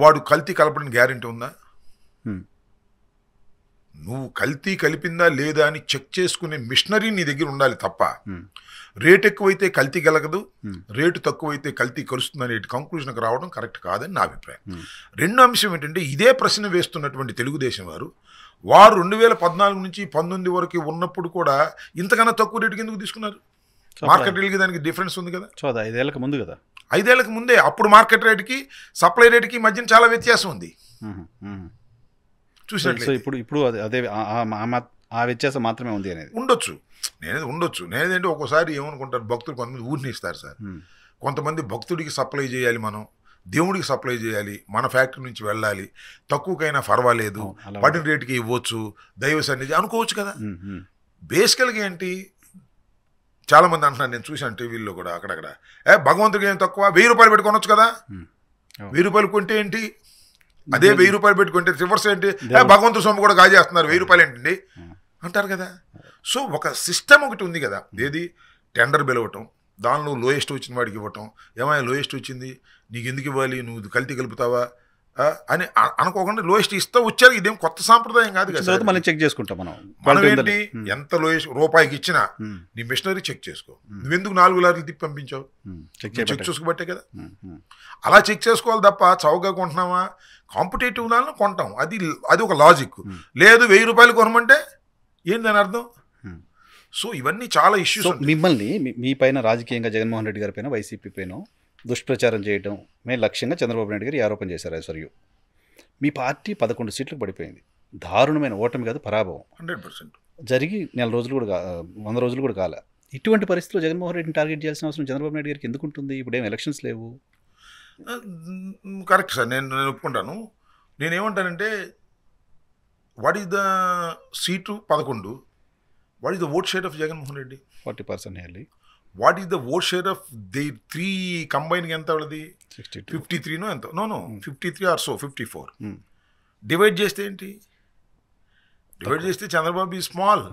వాడు కల్తీ కలపడానికి గ్యారంటీ ఉందా నువ్వు కల్తీ కలిపిందా లేదా అని చెక్ చేసుకునే మిషనరీ నీ దగ్గర ఉండాలి తప్ప రేట్ ఎక్కువైతే కల్తీ కలగదు రేటు తక్కువైతే కల్తీ కలుస్తుంది అనే కంక్లూషన్కి రావడం కరెక్ట్ కాదని నా అభిప్రాయం రెండో అంశం ఏంటంటే ఇదే ప్రశ్న వేస్తున్నటువంటి తెలుగుదేశం వారు వారు రెండు వేల పద్నాలుగు నుంచి పంతొమ్మిది వరకు ఉన్నప్పుడు కూడా ఇంతకన్నా తక్కువ రేటుకి ఎందుకు తీసుకున్నారు మార్కెట్ రేట్కి దానికి డిఫరెన్స్ ఉంది కదా సో ఐదేళ్ళకి ముందు కదా ఐదేళ్ళకి ముందే అప్పుడు మార్కెట్ రేట్కి సప్లై రేట్కి మధ్యన చాలా వ్యత్యాసం ఉంది చూసినట్లు ఇప్పుడు ఇప్పుడు అదే ఆ వ్యత్యాసం మాత్రమే ఉంది అనేది ఉండొచ్చు నేనేది ఉండొచ్చు నేనేదంటే ఒక్కోసారి ఏమనుకుంటారు భక్తులు కొంతమంది ఊరిని ఇస్తారు సార్ కొంతమంది భక్తుడికి సప్లై చేయాలి మనం దేవుడికి సప్లై చేయాలి మన ఫ్యాక్టరీ నుంచి వెళ్ళాలి తక్కువకైనా పర్వాలేదు పడిన రేటుకి ఇవ్వచ్చు దైవ సన్నిధి అనుకోవచ్చు కదా బేసికల్గా ఏంటి చాలామంది అంటున్నారు నేను చూశాను టీవీల్లో కూడా అక్కడక్కడ ఏ భగవంతుడికి ఏం తక్కువ వెయ్యి రూపాయలు పెట్టుకొనొచ్చు కదా వెయ్యి రూపాయలు కొంటే ఏంటి అదే వెయ్యి రూపాయలు పెట్టుకుంటే రివర్స్ ఏంటి భగవంతుడు సొమ్ము కూడా చేస్తున్నారు వెయ్యి రూపాయలు ఏంటండి అంటారు కదా సో ఒక సిస్టమ్ ఒకటి ఉంది కదా ఏది టెండర్ పిలవటం దానిలో లోయెస్ట్ వచ్చిన వాడికి ఇవ్వటం ఏమైనా లోయెస్ట్ వచ్చింది నీకు ఎందుకు ఇవ్వాలి నువ్వు కల్తీ కలుపుతావా అని అనుకోకుండా లోయెస్ట్ ఇస్తే వచ్చారు ఇదేం కొత్త సాంప్రదాయం కాదు కదా మనం చెక్ చేసుకుంటాం మనం ఏంటి ఎంత లోయెస్ట్ రూపాయికి ఇచ్చినా నీ మిషనరీ చెక్ చేసుకో నువ్వెందుకు నాలుగు లారీలు తిప్పి పంపించావు చెక్ చేసుకోబట్టే కదా అలా చెక్ చేసుకోవాలి తప్ప చౌకగా కొంటున్నామా కాంపిటేటివ్ నాలను కొంటాం అది అది ఒక లాజిక్ లేదు వెయ్యి రూపాయలు కొనమంటే ఏంటి దాని అర్థం సో ఇవన్నీ చాలా ఇష్యూస్ మిమ్మల్ని మీ పైన రాజకీయంగా జగన్మోహన్ రెడ్డి గారి పైన వైసీపీ పైన దుష్ప్రచారం మే లక్ష్యంగా చంద్రబాబు నాయుడు గారు ఆరోపణ చేశారు ఐశ్వర్యు మీ పార్టీ పదకొండు సీట్లకు పడిపోయింది దారుణమైన ఓటమి కాదు పరాభవం హండ్రెడ్ పర్సెంట్ జరిగి నెల రోజులు కూడా వంద రోజులు కూడా కాలే ఇటువంటి పరిస్థితిలో జగన్మోహన్ రెడ్డిని టార్గెట్ చేయాల్సిన అవసరం చంద్రబాబు నాయుడు గారికి ఎందుకు ఉంటుంది ఇప్పుడు ఏం ఎలక్షన్స్ లేవు కరెక్ట్ సార్ నేను నేను ఒప్పుకుంటాను నేనేమంటానంటే వాట్ ఈస్ ద సీటు పదకొండు what is the vote share of Jaganmohan Reddy forty percent nearly what is the vote share of the three కంబైన్గా ఎంత వాళ్ళది ఫిఫ్టీ త్రీనో ఎంత no no fifty three or so fifty four divide చేస్తే ఏంటి divide చేస్తే చంద్రబాబు ఈ small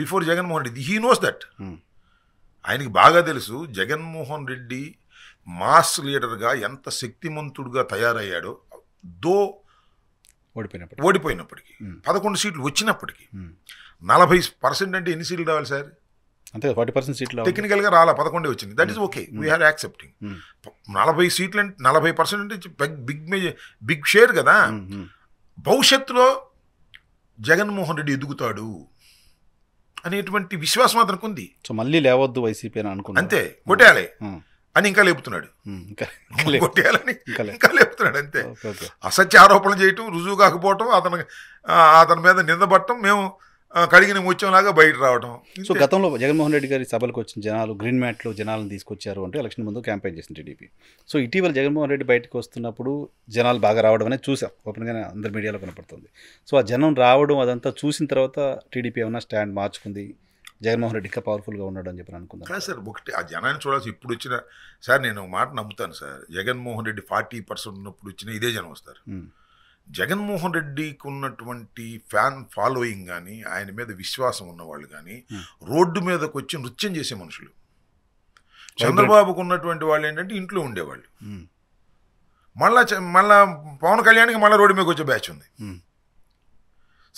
before Jaganmohan Reddy he knows that ఆయనకి బాగా తెలుసు జగన్మోహన్ రెడ్డి మాస్ లీడర్గా ఎంత శక్తిమంతుడుగా తయారయ్యాడో దో ఓడిపోయినప్పుడు ఓడిపోయినప్పటికీ hmm. పదకొండు సీట్లు వచ్చినప్పటికీ hmm. నలభై పర్సెంట్ అంటే ఎన్ని సీట్లు రావాలి సార్ అంతే ఫార్టీ పర్సెంట్ సీట్లు టెక్నికల్గా రాలా పదకొండే వచ్చింది that is okay we have accepting నలభై సీట్లు అంటే నలభై పర్సెంట్ అంటే బిగ్ బిగ్ షేర్ కదా hmm, hmm. భవిష్యత్తులో జగన్మోహన్ రెడ్డి ఎదుగుతాడు అనేటువంటి విశ్వాసం అతనికి ఉంది సో మళ్ళీ లేవద్దు వైసీపీ అని అనుకున్నా అంతే hmm. కొట్టేయాలి అని ఇంకా లేపుతున్నాడు <laughs> కొట్టేయాలని ఇంకా లేపుతున్నాడు అంతే అసత్య ఆరోపణలు చేయటం రుజువు కాకపోవటం అతను అతని మీద నిందబట్టం మేము కడిగిన ముత్యంలాగా బయట రావడం సో గతంలో జగన్మోహన్ రెడ్డి గారి సభలకు వచ్చిన జనాలు గ్రీన్ మ్యాట్లో జనాలను తీసుకొచ్చారు అంటే ఎలక్షన్ ముందు క్యాంపెయిన్ చేసింది టీడీపీ సో ఇటీవల జగన్మోహన్ రెడ్డి బయటకు వస్తున్నప్పుడు జనాలు బాగా రావడం అనేది చూసాం ఓపెన్గానే అందరి మీడియాలో కనపడుతుంది సో ఆ జనం రావడం అదంతా చూసిన తర్వాత టీడీపీ ఏమైనా స్టాండ్ మార్చుకుంది జగన్మోహన్ రెడ్డి ఇంకా పవర్ఫుల్గా ఉన్నాడు అని చెప్పి అనుకుందాం కాదు సార్ ఒకటి ఆ జనాన్ని చూడాల్సి ఇప్పుడు వచ్చిన సార్ నేను ఒక మాట నమ్ముతాను sir Jaganmohan Reddy forty percent ఉన్నప్పుడు వచ్చిన ఇదే జనం వస్తారు జగన్మోహన్ రెడ్డికి ఉన్నటువంటి ఫ్యాన్ ఫాలోయింగ్ కానీ ఆయన మీద విశ్వాసం ఉన్నవాళ్ళు కానీ రోడ్డు మీదకి వచ్చి నృత్యం చేసే మనుషులు చంద్రబాబుకు ఉన్నటువంటి వాళ్ళు ఏంటంటే ఇంట్లో ఉండేవాళ్ళు మళ్ళా మళ్ళా పవన్ కళ్యాణ్కి మళ్ళీ రోడ్డు మీదకి వచ్చే బ్యాచ్ ఉంది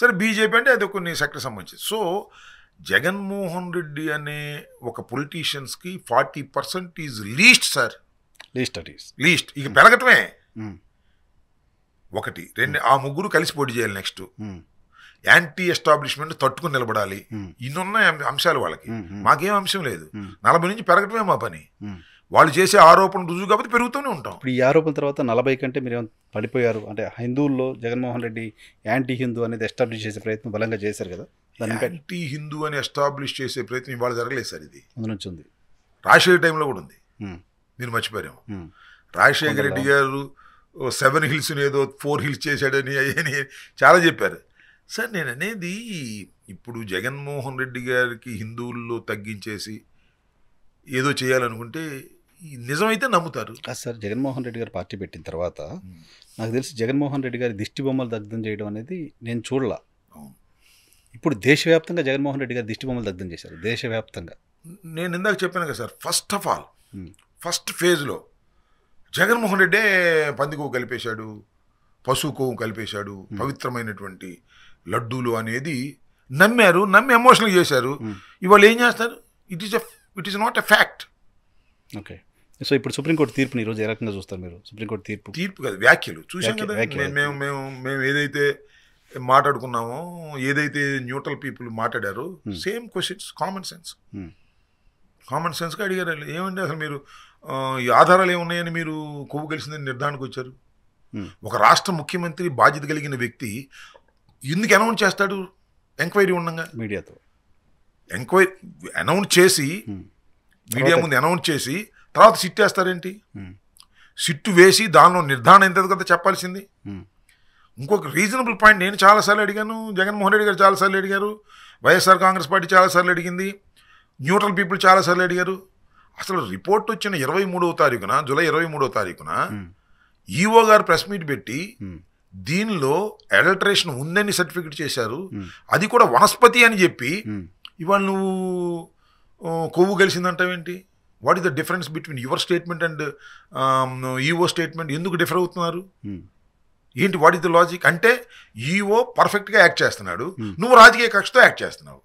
సరే బీజేపీ అంటే అది కొన్ని సెక్టర్ సంబంధించి సో జగన్మోహన్ రెడ్డి అనే ఒక పొలిటీషియన్స్కి forty percent is least sir least least ఇక పెరగటమే ఒకటి రెండు ఆ ముగ్గురు కలిసి పోటీ చేయాలి నెక్స్ట్ యాంటీ ఎస్టాబ్లిష్మెంట్ తట్టుకుని నిలబడాలి ఇన్నున్న అంశాలు వాళ్ళకి మాకేం అంశం లేదు నలభై నుంచి పెరగటమే మా పని వాళ్ళు చేసే ఆరోపణ రుజువు కాబట్టి పెరుగుతూనే ఉంటాం ఇప్పుడు ఈ ఆరోపణ తర్వాత నలభై కంటే మీరు పడిపోయారు అంటే హిందువుల్లో జగన్మోహన్ రెడ్డి యాంటీ హిందూ అనేది ఎస్టాబ్లిష్ చేసే ప్రయత్నం బలంగా చేశారు కదా యాంటీ హిందూ అని ఎస్టాబ్లిష్ చేసే ప్రయత్నం ఇవాళ జరగలేదు సార్ ఇది నుంచి ఉంది రాజశేఖర్ టైంలో కూడా ఉంది మీరు మర్చిపోయాము రాజశేఖర రెడ్డి గారు సెవెన్ హిల్స్ ఏదో ఫోర్ హిల్స్ చేశాడని అని చాలా చెప్పారు సార్ నేను అనేది ఇప్పుడు జగన్మోహన్ రెడ్డి గారికి హిందువుల్లో తగ్గించేసి ఏదో చేయాలనుకుంటే నిజమైతే నమ్ముతారు సార్ జగన్మోహన్ రెడ్డి గారు పార్టీ పెట్టిన తర్వాత నాకు తెలిసి జగన్మోహన్ రెడ్డి గారి దిష్టి బొమ్మలు దగ్ధం చేయడం అనేది నేను చూడలా ఇప్పుడు దేశవ్యాప్తంగా జగన్మోహన్ రెడ్డి గారు దిష్టి బొమ్మలు దగ్ధం చేశారు దేశవ్యాప్తంగా నేను ఇందాక చెప్పాను కదా sir first of all first ఫేజ్లో జగన్మోహన్ రెడ్డే పందికొవ్వు కలిపేశాడు పశువు కొవ్వు కలిపేశాడు పవిత్రమైనటువంటి లడ్డూలు అనేది నమ్మారు నమ్మి ఎమోషనల్ చేశారు ఇవాళ ఏం చేస్తారు it is it is not a fact okay so ఇప్పుడు సుప్రీంకోర్టు తీర్పుని ఈరోజు ఏ రకంగా చూస్తారు మీరు సుప్రీంకోర్టు తీర్పు తీర్పు కాదు వ్యాఖ్యలు చూసాం కదా మేము మేము మేము ఏదైతే మాట్లాడుకున్నామో ఏదైతే న్యూట్రల్ పీపుల్ మాట్లాడారో same questions common sense common సెన్స్గా అడిగారు ఏమంటే అసలు మీరు ఈ ఆధారాలు ఏమున్నాయని మీరు కొవ్వు కలిసిందని నిర్ధారణకు వచ్చారు ఒక రాష్ట్ర ముఖ్యమంత్రి బాధ్యత కలిగిన వ్యక్తి ఎందుకు అనౌన్స్ చేస్తాడు ఎంక్వైరీ ఉండగా మీడియాతో ఎంక్వైరీ అనౌన్స్ చేసి మీడియా ముందు అనౌన్స్ చేసి తర్వాత సిట్ వేస్తారేంటి సిట్టు వేసి దానిలో నిర్ధారణ ఎంత కదా చెప్పాల్సింది ఇంకొక రీజనబుల్ పాయింట్ నేను చాలాసార్లు అడిగాను జగన్మోహన్ రెడ్డి గారు చాలాసార్లు అడిగారు వైఎస్ఆర్ కాంగ్రెస్ పార్టీ చాలాసార్లు అడిగింది న్యూట్రల్ పీపుల్ చాలా సార్లు అడిగారు అసలు రిపోర్ట్ వచ్చిన ఇరవై మూడవ తారీఖున జూలై ఇరవై మూడవ తారీఖున ఈఓ గారు ప్రెస్ మీట్ పెట్టి దీనిలో అడల్టరేషన్ ఉందని సర్టిఫికెట్ చేశారు అది కూడా వనస్పతి అని చెప్పి ఇవాళ నువ్వు కొవ్వు కలిసిందంటావేంటి what is the difference between your statement and EO statement ఎందుకు డిఫర్ అవుతున్నారు ఏంటి వాట్ ఇస్ ద లాజిక్ అంటే ఈఓ పర్ఫెక్ట్గా యాక్ట్ చేస్తున్నాడు నువ్వు రాజకీయ కక్షతో యాక్ట్ చేస్తున్నావు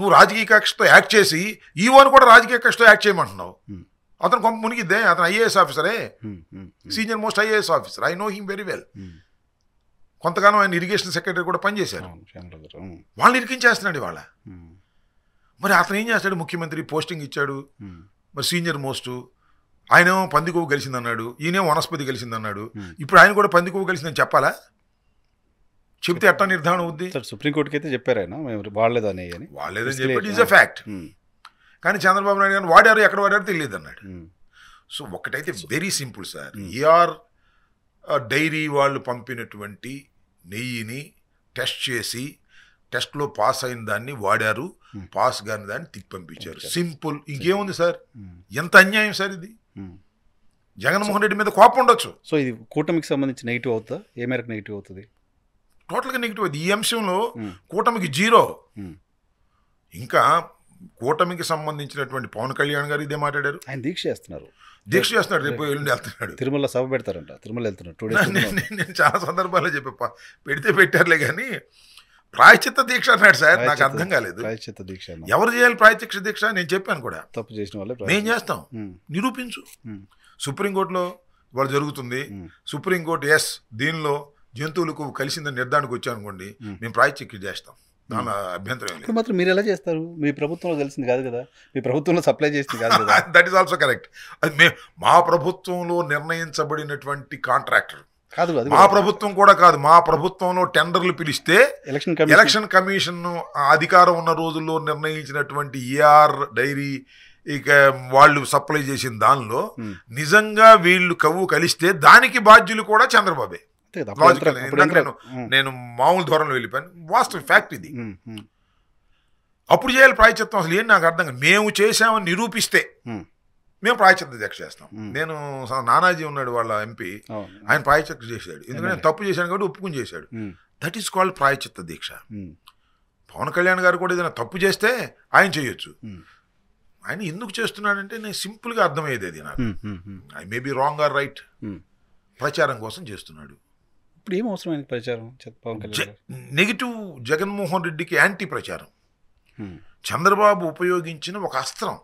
నువ్వు రాజకీయ కక్షతో యాక్ట్ చేసి ఈవోని కూడా రాజకీయ కక్షతో యాక్ట్ చేయమంటున్నావు అతను కొంప మునిగిద్దే అతను ఐఏఎస్ ఆఫీసరే senior most IAS officer I know him very well కొంతకాలం ఆయన ఇరిగేషన్ సెక్రటరీ కూడా పనిచేశారు వాళ్ళని ఇరికించేస్తున్నాడు ఇవాళ మరి అతను ఏం చేస్తాడు ముఖ్యమంత్రి పోస్టింగ్ ఇచ్చాడు మరి సీనియర్ మోస్ట్ ఆయనేమో పందికోవు కలిసిందన్నాడు ఈయనేమో వనస్పతి కలిసిందన్నాడు ఇప్పుడు ఆయన కూడా పందికోవు కలిసిందని చెప్పాలా చెబితే ఎట్లా నిర్ధారణ అవుద్ది సుప్రీంకోర్టుకి అయితే చెప్పారు ఆయన మేము వాడలేదని అని వాడలేదని చెప్పి ఈజ్ అ ఫ్యాక్ట్ కానీ చంద్రబాబు నాయుడు గారు వాడారు ఎక్కడ వాడారు తెలియదు అన్నాడు సో ఒకటైతే very simple sir AR dairy వాళ్ళు పంపినటువంటి నెయ్యిని టెస్ట్ చేసి టెస్ట్లో పాస్ అయిన దాన్ని వాడారు పాస్ కాని దాన్ని తిప్పి పంపించారు సింపుల్ ఇంకేముంది సార్ ఎంత అన్యాయం సార్ ఇది జగన్మోహన్ రెడ్డి మీద కోపం ఉండొచ్చు సో ఇది కూటమికి సంబంధించి నెగిటివ్ అవుతుందా ఏ మేరకు నెగిటివ్ అవుతుంది టోటల్గా నెగిటివ్ అది ఈ అంశంలో కూటమికి జీరో ఇంకా కూటమికి సంబంధించినటువంటి పవన్ కళ్యాణ్ గారు ఇదే మాట్లాడారు ఆయన దీక్ష చేస్తున్నారు దీక్ష చేస్తున్నాడు రేపు ఎల్లుండి వెళ్తున్నాడు తిరుమల సభ పెడతారంట తిరుమల వెళ్తున్నాడు నేను చాలా సందర్భాల్లో చెప్పి పెడితే పెట్టారులే కానీ ప్రాయచిత్త దీక్ష అన్నాడు సార్ నాకు అర్థం కాలేదు ప్రాయచిత్త దీక్ష ఎవరు చేయాలి ప్రాయచిక్ష దీక్ష నేను చెప్పాను కూడా తప్పు చేసిన వాళ్ళే మేము చేస్తాం నిరూపించు సుప్రీంకోర్టులో వాళ్ళు జరుగుతుంది సుప్రీంకోర్టు ఎస్ దీనిలో జంతువులకు కలిసిందని నిర్ధారణకు వచ్చానుకోండి అనుకోండి మేము ప్రాయచిక్ చేస్తాం దాని అభ్యంతరం మాత్రం మీరు ఎలా చేస్తారు మీ ప్రభుత్వంలో తెలిసింది కాదు కదా మీ ప్రభుత్వంలో సప్లై చేసింది కాదు కదా దట్ ఈస్ ఆల్సో కరెక్ట్ అది మేము మా ప్రభుత్వంలో నిర్ణయించబడినటువంటి కాంట్రాక్టర్ కాదు మా ప్రభుత్వం కూడా కాదు మా ప్రభుత్వంలో టెండర్లు పిలిస్తే ఎలక్షన్ ఎలక్షన్ కమిషన్ అధికారం ఉన్న రోజుల్లో నిర్ణయించినటువంటి ఏఆర్ e డైరీ ఇక వాళ్ళు సప్లై చేసిన దానిలో నిజంగా వీళ్ళు కవ్వు కలిస్తే దానికి బాధ్యులు కూడా చంద్రబాబే నేను మామూలు ధోరణి వెళ్ళిపోయాను వాస్తవ ఫ్యాక్ట్ ఇది అప్పుడు చేయాలి ప్రాయచిత్వం అసలు ఏం నాకు అర్థం కాదు మేము చేసామని నిరూపిస్తే మేము ప్రాయచిత్త దీక్ష చేస్తాం నేను నానాజీ ఉన్నాడు వాళ్ళ ఎంపీ ఆయన ప్రాయచిత్త చేశాడు ఎందుకంటే తప్పు చేశాను కాబట్టి ఒప్పుకుని చేశాడు దట్ ఈస్ కాల్డ్ ప్రాయచిత్త దీక్ష పవన్ కళ్యాణ్ గారు కూడా ఏదైనా తప్పు చేస్తే ఆయన చేయొచ్చు ఆయన ఎందుకు చేస్తున్నాడంటే నేను సింపుల్గా అర్థమయ్యేది అది నాకు I may be wrong or right ప్రచారం కోసం చేస్తున్నాడు ఇప్పుడు ఏం అవసరమైన ప్రచారం పవన్ కళ్యాణ్ నెగిటివ్ జగన్మోహన్ రెడ్డికి యాంటీ ప్రచారం చంద్రబాబు ఉపయోగించిన ఒక అస్త్రం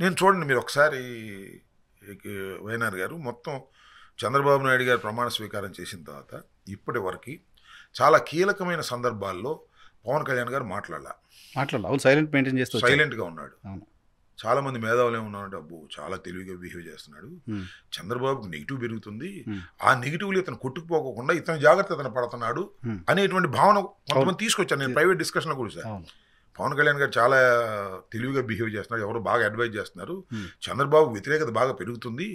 నేను చూడండి మీరు ఒకసారి వైనార్ గారు మొత్తం చంద్రబాబు నాయుడు గారు ప్రమాణ స్వీకారం చేసిన తర్వాత ఇప్పటి వరకు చాలా కీలకమైన సందర్భాల్లో పవన్ కళ్యాణ్ గారు మాట్లాడాల మాట్లాడాలి సైలెంట్ మెయింటైన్ చేస్తూ సైలెంట్గా ఉన్నాడు అవును చాలా మంది మేధావులే ఉన్నారు డబ్బు చాలా తెలివిగా బిహేవ్ చేస్తున్నాడు చంద్రబాబుకు నెగిటివ్ పెరుగుతుంది ఆ నెగిటివ్లు ఇతను కొట్టుకుపోకుండా ఇతను జాగ్రత్త అతను పడుతున్నాడు అనేటువంటి భావన కొంతమంది తీసుకొచ్చాను నేను ప్రైవేట్ డిస్కషన్లో కూడా సార్ పవన్ కళ్యాణ్ గారు చాలా తెలివిగా బిహేవ్ చేస్తున్నారు ఎవరు బాగా అడ్వైజ్ చేస్తున్నారు చంద్రబాబు వ్యతిరేకత బాగా పెరుగుతుంది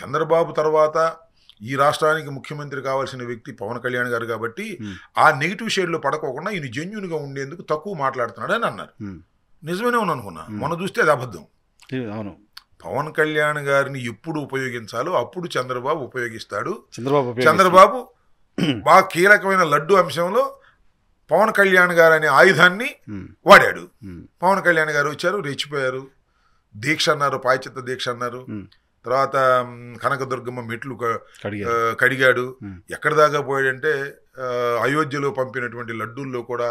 చంద్రబాబు తర్వాత ఈ రాష్ట్రానికి ముఖ్యమంత్రి కావాల్సిన వ్యక్తి పవన్ కళ్యాణ్ గారు కాబట్టి ఆ నెగిటివ్ షేడ్లో పడకోకుండా ఈయన జెన్యున్గా ఉండేందుకు తక్కువ మాట్లాడుతున్నాడు అని అన్నారు నిజమేనే ఉన్నాను అనుకున్నా మొన్న చూస్తే అది అబద్ధం అవును పవన్ కళ్యాణ్ గారిని ఎప్పుడు ఉపయోగించాలో అప్పుడు చంద్రబాబు ఉపయోగిస్తాడు చంద్రబాబు చంద్రబాబు బాగా కీలకమైన లడ్డు అంశంలో పవన్ కళ్యాణ్ గారు అనే ఆయుధాన్ని వాడాడు పవన్ కళ్యాణ్ గారు వచ్చారు రెచ్చిపోయారు దీక్ష అన్నారు పాయచిత్త దీక్ష అన్నారు తర్వాత కనకదుర్గమ్మ మెట్లు కడిగాడు ఎక్కడ దాకా పోయాడంటే అయోధ్యలో పంపినటువంటి లడ్డూల్లో కూడా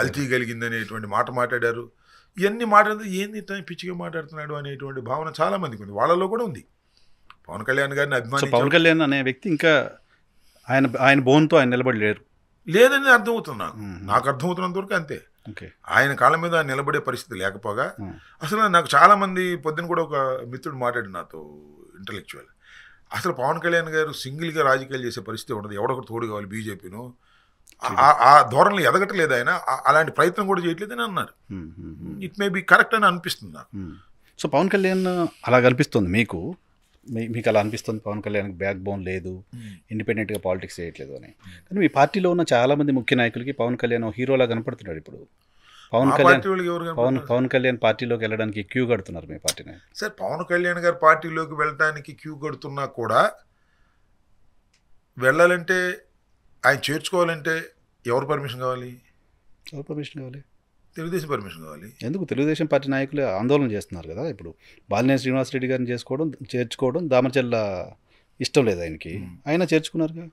కల్తీ కలిగిందనేటువంటి మాట మాట్లాడారు ఇవన్నీ మాట్లాడితే ఏంది తను పిచ్చిగా మాట్లాడుతున్నాడు అనేటువంటి భావన చాలా మందికి ఉంది వాళ్ళలో కూడా ఉంది పవన్ కళ్యాణ్ గారిని అభిమాని పవన్ కళ్యాణ్ అనే వ్యక్తి ఇంకా ఆయన ఆయన బోన్తో ఆయన నిలబడలేరు లేదని అర్థమవుతున్నా నాకు అర్థమవుతున్నంత వరకు అంతే ఆయన కాళ్ళ మీద నిలబడే పరిస్థితి లేకపోగా అసలు నాకు చాలా మంది పొద్దున కూడా ఒక మిత్రుడు మాట్లాడు నాతో ఇంటలెక్చువల్ అసలు పవన్ కళ్యాణ్ గారు సింగిల్గా రాజకీయాలు చేసే పరిస్థితి ఉండదు ఎవడొకరు తోడు కావాలి బీజేపీను ఆ ధోరణి ఎదగట్లేదు ఆయన అలాంటి ప్రయత్నం కూడా అని అన్నారు ఇట్ మే బి కరెక్ట్ అని అనిపిస్తుంది నాకు సో పవన్ కళ్యాణ్ అలా కనిపిస్తుంది మీకు మీకు అలా అనిపిస్తుంది పవన్ కళ్యాణ్ బ్యాక్ బోన్ లేదు ఇండిపెండెంట్గా పాలిటిక్స్ చేయట్లేదు అని కానీ మీ పార్టీలో ఉన్న చాలామంది ముఖ్య నాయకులకి పవన్ కళ్యాణ్ హీరోలా కనపడుతున్నాడు ఇప్పుడు పవన్ కళ్యాణ్ పవన్ పవన్ కళ్యాణ్ పార్టీలోకి వెళ్ళడానికి క్యూ కడుతున్నారు మీ పార్టీని సార్ పవన్ కళ్యాణ్ గారు పార్టీలోకి వెళ్ళడానికి క్యూ కడుతున్నా కూడా వెళ్ళాలంటే ఆయన చేర్చుకోవాలంటే ఎవరు పర్మిషన్ కావాలి ఎవరు పర్మిషన్ కావాలి తెలుగుదేశం పర్మిషన్ కావాలి ఎందుకు తెలుగుదేశం పార్టీ నాయకులు ఆందోళన చేస్తున్నారు కదా ఇప్పుడు బాలినేని శ్రీనివాసరెడ్డి గారిని చేసుకోవడం చేర్చుకోవడం దామచల్ల ఇష్టం లేదు ఆయనకి ఆయన చేర్చుకున్నారుగా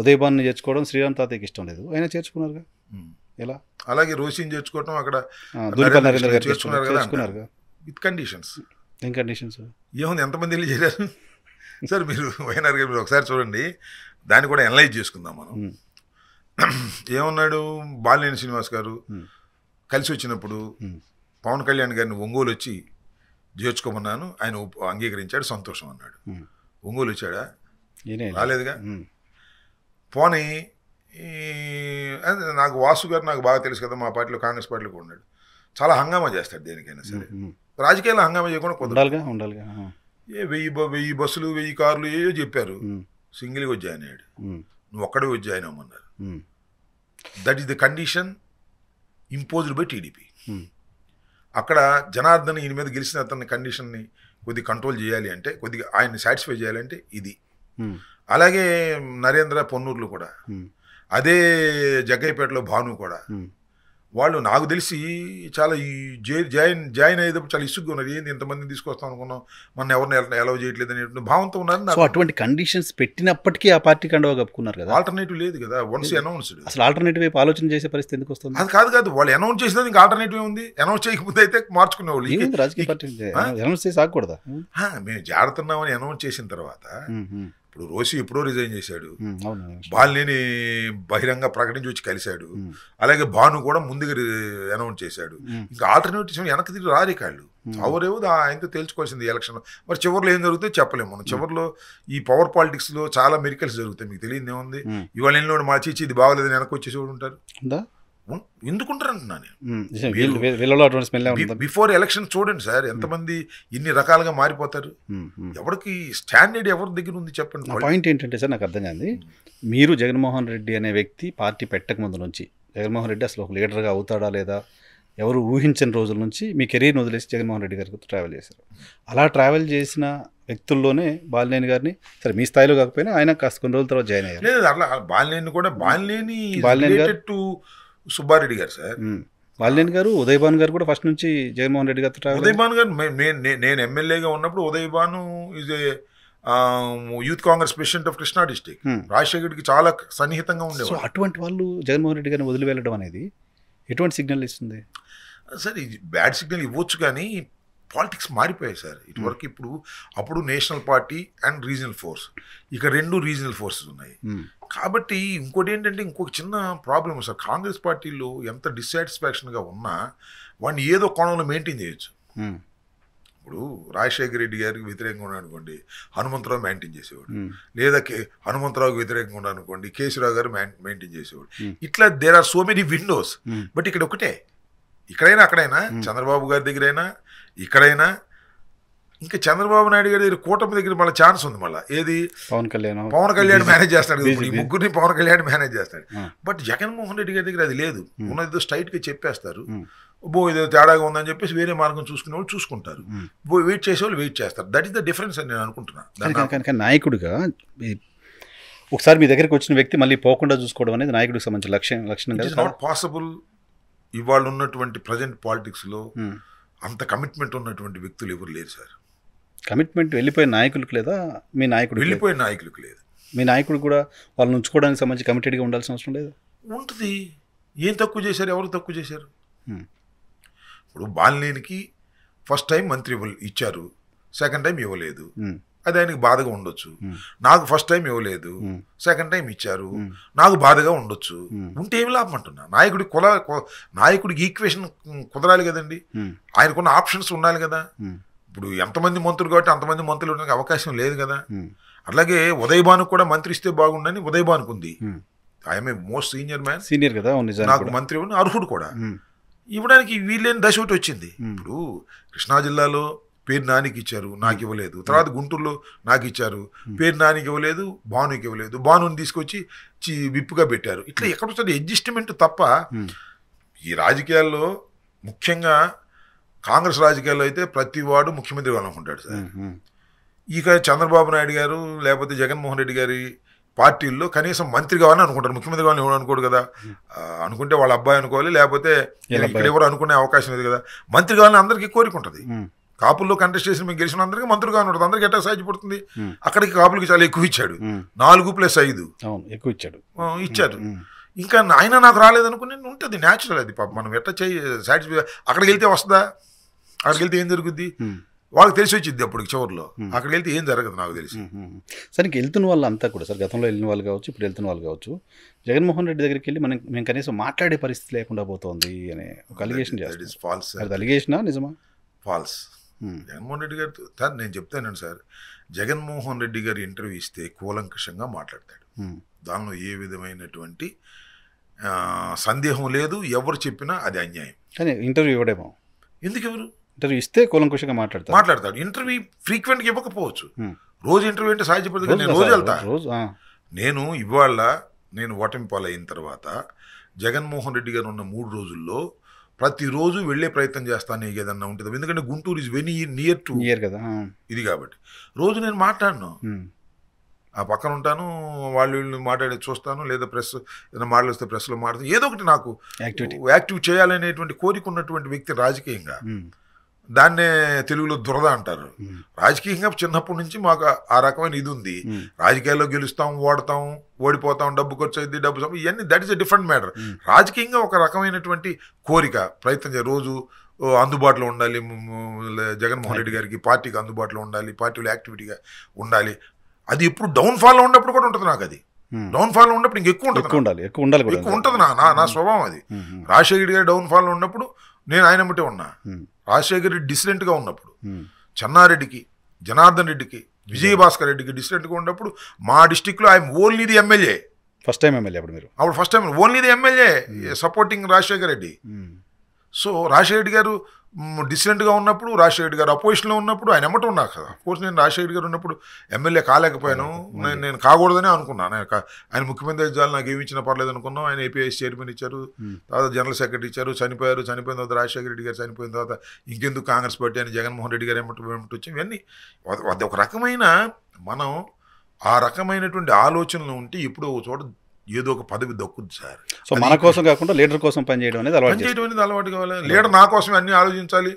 ఉదయభాన్ని చేర్చుకోవడం శ్రీరామ్ తాతయ్యకి ఇష్టం లేదు ఆయన చేర్చుకున్నారుగా ఎలా అలాగే రోషిని చేర్చుకోవడం అక్కడ చేర్చుకున్నారుగా విత్ కండిషన్స్ ఏం కండిషన్స్ ఏముంది ఎంతమంది వెళ్ళి చేశారు సార్ మీరు వైఎన్ఆర్ గారు మీరు ఒకసారి చూడండి దాన్ని కూడా ఎనలైజ్ చేసుకుందాం మనం ఏమన్నాడు బాలినేని శ్రీనివాస్ గారు కలిసి వచ్చినప్పుడు పవన్ కళ్యాణ్ గారిని ఒంగోలు వచ్చి చేర్చుకోమన్నాను ఆయన అంగీకరించాడు సంతోషం అన్నాడు ఒంగోలు వచ్చాడా రాలేదుగా పోనీ నాకు వాసు గారు నాకు బాగా తెలుసు కదా మా పార్టీలో కాంగ్రెస్ పార్టీలో కూడా ఉన్నాడు చాలా హంగామా చేస్తాడు దేనికైనా సరే రాజకీయాల్లో హంగామా చేయకుండా ఉండాలి ఏ వెయ్యి వెయ్యి బస్సులు వెయ్యి కార్లు ఏయో చెప్పారు సింగిల్గా జాయిన్ అయ్యాడు నువ్వు ఒక్కడే జాయిన్ అవ్వమన్నారు that is the condition imposed by TDP అక్కడ జనార్దన్ ఈయన మీద గెలిచిన అతని కండిషన్ని కొద్దిగా కంట్రోల్ చేయాలి అంటే కొద్దిగా ఆయన్ని సాటిస్ఫై చేయాలంటే ఇది అలాగే నరేంద్ర పొన్నూర్లు కూడా అదే జగ్గైపేటలో భాను కూడా వాళ్ళు నాకు తెలిసి చాలా ఈ జై జాయిన్ జాయిన్ అయ్యేటప్పుడు చాలా ఇసుగ్గా ఉన్నారు ఏంది ఇంతమందిని తీసుకొస్తాం అనుకున్నాం మన ఎవరిని అలౌ చేయట్లేదు అనేటువంటి భావంతో ఉన్నారు అటువంటి కండిషన్స్ పెట్టినప్పటికీ ఆ పార్టీ కండవ కప్పుకున్నారు కదా ఆల్టర్నేటివ్ లేదు కదా వన్స్ అనౌన్స్డ్ అసలు ఆల్టర్నేటివ్ వైపు ఆలోచన చేసే పరిస్థితి ఎందుకు వస్తుంది అది కాదు కాదు వాళ్ళు అనౌన్స్ చేసిన ఇంకా ఆల్టర్నేటివ్ ఉంది అనౌన్స్ చేయకపోతే అయితే మార్చుకునే వాళ్ళు రాజకీయ పార్టీ అనౌన్స్ చేసి ఆగకూడదా మేము జాడుతున్నామని అనౌన్స్ చేసిన తర్వాత ఇప్పుడు రోషి ఎప్పుడో రిజైన్ చేశాడు బాలినేని బహిరంగ ప్రకటించి వచ్చి కలిశాడు అలాగే భాను కూడా ముందుగా అనౌన్స్ చేశాడు ఇంకా ఆల్టర్నేటివ్ వెనక్కి తిరిగి రారు కాళ్ళు అవరేవో ఆయనతో తేల్చుకోవాల్సింది ఎలక్షన్ మరి చివరిలో ఏం జరుగుతుందో చెప్పలేము మనం చివరిలో ఈ పవర్ పాలిటిక్స్లో చాలా మెరికల్స్ జరుగుతాయి మీకు తెలియదు ఏముంది ఇవాళ ఎన్నో మార్చి ఇది బాగోలేదని వెనక్కి వచ్చేసి ఉంటారు ఎందుకుంటారు అంటున్నాను బిఫోర్ ఎలక్షన్ చూడండి సార్ ఎంతమంది ఇన్ని రకాలుగా మారిపోతారు ఎవరికి స్టాండర్డ్ ఎవరి దగ్గర ఉంది చెప్పండి పాయింట్ ఏంటంటే సార్ నాకు అర్థం కాదు మీరు జగన్మోహన్ రెడ్డి అనే వ్యక్తి పార్టీ పెట్టక ముందు నుంచి జగన్మోహన్ రెడ్డి అసలు ఒక లీడర్గా అవుతాడా లేదా ఎవరు ఊహించని రోజుల నుంచి మీ కెరీర్ని వదిలేసి జగన్మోహన్ రెడ్డి గారికి ట్రావెల్ చేశారు అలా ట్రావెల్ చేసిన వ్యక్తుల్లోనే బాలినేని గారిని సరే మీ స్థాయిలో కాకపోయినా ఆయన కాస్త కొన్ని రోజుల తర్వాత జాయిన్ అయ్యారు లేదు బాలినేని కూడా బాలినేని బాలినేని గారు సుబ్బారెడ్డి గారు సార్ వాళ్ళేని గారు ఉదయభాను గారు కూడా ఫస్ట్ నుంచి జగన్మోహన్ రెడ్డి గారు ఉదయభాను గారు నేను ఎమ్మెల్యేగా ఉన్నప్పుడు Udayabhanu is a youth Congress president of Krishna district రాజశేఖర్కి చాలా సన్నిహితంగా ఉండేది అటువంటి వాళ్ళు జగన్మోహన్ రెడ్డి గారిని వదిలి వెళ్ళడం అనేది ఎటువంటి సిగ్నల్ ఇస్తుంది సరే బ్యాడ్ సిగ్నల్ ఇవ్వచ్చు కానీ పాలిటిక్స్ మారిపోయాయి సార్ ఇటువరకు ఇప్పుడు అప్పుడు national party and regional force ఇక రెండు రీజనల్ ఫోర్సెస్ ఉన్నాయి కాబట్టి ఇంకోటి ఏంటంటే ఇంకొక చిన్న ప్రాబ్లం సార్ కాంగ్రెస్ పార్టీలో ఎంత డిస్సాటిస్ఫాక్షన్గా ఉన్నా వాడిని ఏదో కోణంలో మెయింటైన్ చేయొచ్చు ఇప్పుడు రాజశేఖర రెడ్డి గారికి వ్యతిరేకంగా ఉన్నాడు అనుకోండి హనుమంతరావు మెయింటైన్ చేసేవాడు లేదా కే హనుమంతరావుకి వ్యతిరేకంగా ఉన్నాడు అనుకోండి కేసీరావు గారు మెయింటైన్ చేసేవాడు ఇట్లా there are so many windows but ఇక్కడ ఒకటే ఇక్కడైనా అక్కడైనా చంద్రబాబు గారి దగ్గరైనా ఇక్కడైనా ఇంకా చంద్రబాబు నాయుడు గారి దగ్గర కూటమి దగ్గర మళ్ళీ ఛాన్స్ ఉంది మళ్ళీ ఏది పవన్ కళ్యాణ్ పవన్ కళ్యాణ్ మేనేజ్ చేస్తాడు ఈ ముగ్గురిని పవన్ కళ్యాణ్ మేనేజ్ చేస్తాడు బట్ జగన్మోహన్ రెడ్డి గారి దగ్గర అది లేదు ఉన్నది స్ట్రైట్గా చెప్పేస్తారు బో ఇది తేడాగా ఉందని చెప్పేసి వేరే మార్గం చూసుకునే వాళ్ళు చూసుకుంటారు బో వెయిట్ చేసేవాళ్ళు వెయిట్ చేస్తారు దట్ ఈస్ ద డిఫరెన్స్ అని నేను అనుకుంటున్నాను కనుక నాయకుడిగా ఒకసారి మీ దగ్గరికి వచ్చిన వ్యక్తి మళ్ళీ పోకుండా చూసుకోవడం అనేది నాయకుడికి సంబంధించిన లక్ష్యం లక్షణం నాట్ పాసిబుల్ ఇవాళ ఉన్నటువంటి ప్రజెంట్ పాలిటిక్స్లో అంత కమిట్మెంట్ ఉన్నటువంటి వ్యక్తులు ఎవరు లేరు సార్ కమిట్మెంట్ వెళ్ళిపోయే నాయకులకు లేదా మీ నాయకుడు వెళ్ళిపోయే నాయకులకు లేదు మీ నాయకుడు కూడా వాళ్ళని ఉంచుకోవడానికి సంబంధించి కమిటెడ్గా ఉండాల్సిన అవసరం లేదు ఉంటుంది ఏం తక్కువ చేశారు ఎవరు తక్కువ చేశారు hmm. ఇప్పుడు బాలినేనికి ఫస్ట్ టైం మంత్రి ఇచ్చారు సెకండ్ టైం ఇవ్వలేదు hmm. అది ఆయనకి బాధగా ఉండొచ్చు నాకు ఫస్ట్ టైం ఇవ్వలేదు సెకండ్ టైం ఇచ్చారు నాకు బాధగా ఉండొచ్చు ఉంటే ఏమి లాభం అంటున్నా నాయకుడి కుల నాయకుడికి ఈక్వేషన్ కుదరాలి కదండి ఆయనకున్న ఆప్షన్స్ ఉండాలి కదా ఇప్పుడు ఎంతమంది మంత్రులు కాబట్టి అంతమంది మంత్రులు ఉండడానికి అవకాశం లేదు కదా అలాగే ఉదయభాను కూడా మంత్రి ఇస్తే బాగుండని ఉదయభానుకు ఉంది I'm a most senior man senior కదా నాకు మంత్రి అర్హుడు కూడా ఇవ్వడానికి వీళ్ళేని దశ ఒకటి వచ్చింది ఇప్పుడు కృష్ణా జిల్లాలో పేరు నానికి ఇచ్చారు నాకు ఇవ్వలేదు తర్వాత గుంటూరులో నాకు ఇచ్చారు పేరు నానికి ఇవ్వలేదు భానుకి ఇవ్వలేదు భానుని తీసుకొచ్చి విప్పుగా పెట్టారు ఇట్లా ఎక్కడ వస్తుంది అడ్జస్ట్మెంట్ తప్ప ఈ రాజకీయాల్లో ముఖ్యంగా కాంగ్రెస్ రాజకీయాల్లో అయితే ప్రతి వాడు ముఖ్యమంత్రి అనుకుంటాడు సార్ ఇక చంద్రబాబు నాయుడు గారు లేకపోతే జగన్మోహన్ రెడ్డి గారి పార్టీల్లో కనీసం మంత్రి కావాలని అనుకుంటారు ముఖ్యమంత్రి కావాలని ఎవరు అనుకోడు కదా అనుకుంటే వాళ్ళ అబ్బాయి అనుకోవాలి లేకపోతే ఇక్కడ ఎవరు అనుకునే అవకాశం లేదు కదా మంత్రి కావాలని అందరికీ కోరిక ఉంటుంది కాపుల్లో కంటెస్ట్ చేసి మేము గెలిచిన అందరికీ మంత్రులుగా ఉండదు అందరికి ఎట్లా సాధ్యపడుతుంది అక్కడికి కాపులకి చాలా ఎక్కువ ఇచ్చాడు నాలుగు ప్లస్ ఐదు ఎక్కువ ఇచ్చాడు ఇచ్చాడు ఇంకా ఆయన నాకు అనుకుని ఉంటుంది న్యాచురల్ అది పాప మనం ఎట్లా చేయి సాటిస్ఫై అక్కడికి వెళ్తే వస్తుందా అక్కడికి వెళ్తే ఏం జరుగుద్ది వాళ్ళకి తెలిసి వచ్చింది అప్పుడు చివరిలో అక్కడ వెళ్తే ఏం జరగదు నాకు తెలిసి సరే వెళ్తున్న వాళ్ళు అంతా కూడా సార్ గతంలో వెళ్ళిన వాళ్ళు కావచ్చు ఇప్పుడు వెళ్తున్న వాళ్ళు కావచ్చు జగన్మోహన్ రెడ్డి దగ్గరికి వెళ్ళి మనం మేము కనీసం మాట్లాడే పరిస్థితి లేకుండా పోతుంది అనే ఒక అలిగేషన్ చేస్తాం ఫాల్స్ అలిగేషనా నిజమా ఫాల్స్ Hmm. జగన్మోహన్ రెడ్డి గారు సార్ నేను చెప్తానండి సార్ జగన్మోహన్ రెడ్డి గారు ఇంటర్వ్యూ ఇస్తే కూలంకషంగా మాట్లాడతాడు hmm. దానిలో ఏ విధమైనటువంటి సందేహం లేదు ఎవరు చెప్పినా అది అన్యాయం ఇంటర్వ్యూ ఇవ్వడేమో ఎందుకు ఎవరు ఇంటర్వ్యూ ఇస్తే కూలంకషంగా మాట్లాడతాడు మాట్లాడతాడు ఇంటర్వ్యూ ఫ్రీక్వెంట్గా ఇవ్వకపోవచ్చు hmm. రోజు ఇంటర్వ్యూ అంటే సాధ్యపడదు నేను రోజు వెళ్తా నేను ఇవాళ నేను ఓటమి పాలైన తర్వాత జగన్మోహన్ రెడ్డి గారు ఉన్న మూడు రోజుల్లో ప్రతిరోజు వెళ్ళే ప్రయత్నం చేస్తాను ఏదన్నా ఉంటుంది ఎందుకంటే Guntur is very near to near కదా ఇది కాబట్టి రోజు నేను మాట్లాడను hmm. ఆ పక్కన ఉంటాను వాళ్ళు వీళ్ళు మాట్లాడే చూస్తాను లేదా ప్రెస్ ఏదైనా మాటలు వస్తే ప్రెస్లో మాట్లాడుతాను ఏదో ఒకటి నాకు యాక్టివిటీ యాక్టివ్ చేయాలనేటువంటి కోరిక ఉన్నటువంటి వ్యక్తి రాజకీయంగా hmm. దాన్నే తెలుగులో దురద అంటారు రాజకీయంగా చిన్నప్పటి నుంచి మాకు ఆ రకమైన ఇది ఉంది రాజకీయాల్లో గెలుస్తాం ఓడతాం ఓడిపోతాం డబ్బు ఖర్చు అయింది డబ్బు ఇవన్నీ that is a different matter రాజకీయంగా ఒక రకమైనటువంటి కోరిక ప్రయత్నం రోజు అందుబాటులో ఉండాలి జగన్మోహన్ రెడ్డి గారికి పార్టీకి అందుబాటులో ఉండాలి పార్టీలో యాక్టివిటీగా ఉండాలి అది ఎప్పుడు డౌన్ఫాల్లో ఉన్నప్పుడు కూడా ఉంటుంది నాకు అది డౌన్ఫాల్ ఉన్నప్పుడు ఇంక ఎక్కువ ఉంటుంది ఉండాలి ఎక్కువ ఉండాలి ఎక్కువ ఉంటుంది నా నా స్వభావం అది రాజశేఖర్ గారి డౌన్ఫాల్ ఉన్నప్పుడు నేను ఆయన బట్టే ఉన్నా రాజశేఖర్ రెడ్డి డిసిడెంట్గా ఉన్నప్పుడు చెన్నారెడ్డికి జనార్దన్ రెడ్డికి విజయభాస్కర్ రెడ్డికి డిసిడెంట్గా ఉన్నప్పుడు మా డిస్టిక్లో ఆయన only the MLA first time MLA అప్పుడు మీరు అప్పుడు first time only the MLA supporting Rajasekhar Reddy so Rajasekhar గారు డిసిడెంట్గా ఉన్నప్పుడు రాజశేఖర్ గారు అపోజిషన్లో ఉన్నప్పుడు ఆయన ఎమ్మటం ఉన్నా కదా కోర్స్ నేను రాజశేఖర్ గారు ఉన్నప్పుడు ఎమ్మెల్యే కాలేకపోయాను నేను నేను కాకూడదని అనుకున్నాను ఆయన ముఖ్యమంత్రి ఇచ్చారు నాకు ఏమి ఇచ్చినా పర్లేదు అనుకున్నాం ఆయన ఏపీఎస్ చైర్మన్ ఇచ్చారు తర్వాత జనరల్ సెక్రటరీ ఇచ్చారు చనిపోయారు చనిపోయిన తర్వాత రాజశేఖర రెడ్డి గారు చనిపోయిన తర్వాత ఇంకెందుకు కాంగ్రెస్ పార్టీ అని జగన్మోహన్ రెడ్డి గారు ఎమ్మటం ఏమిటి వచ్చి ఇవన్నీ అది ఒక రకమైన మనం ఆ రకమైనటువంటి ఆలోచనలు ఉంటే ఇప్పుడు ఒక చోట ఏదో ఒక పదవి దక్కుద్ది సార్ సో మన కోసం కాకుండా లీడర్ కోసం పనిచేయడం అనేది అలవాటు చేయడం అనేది అలవాటు కావాలి లీడర్ నా కోసమే అన్ని ఆలోచించాలి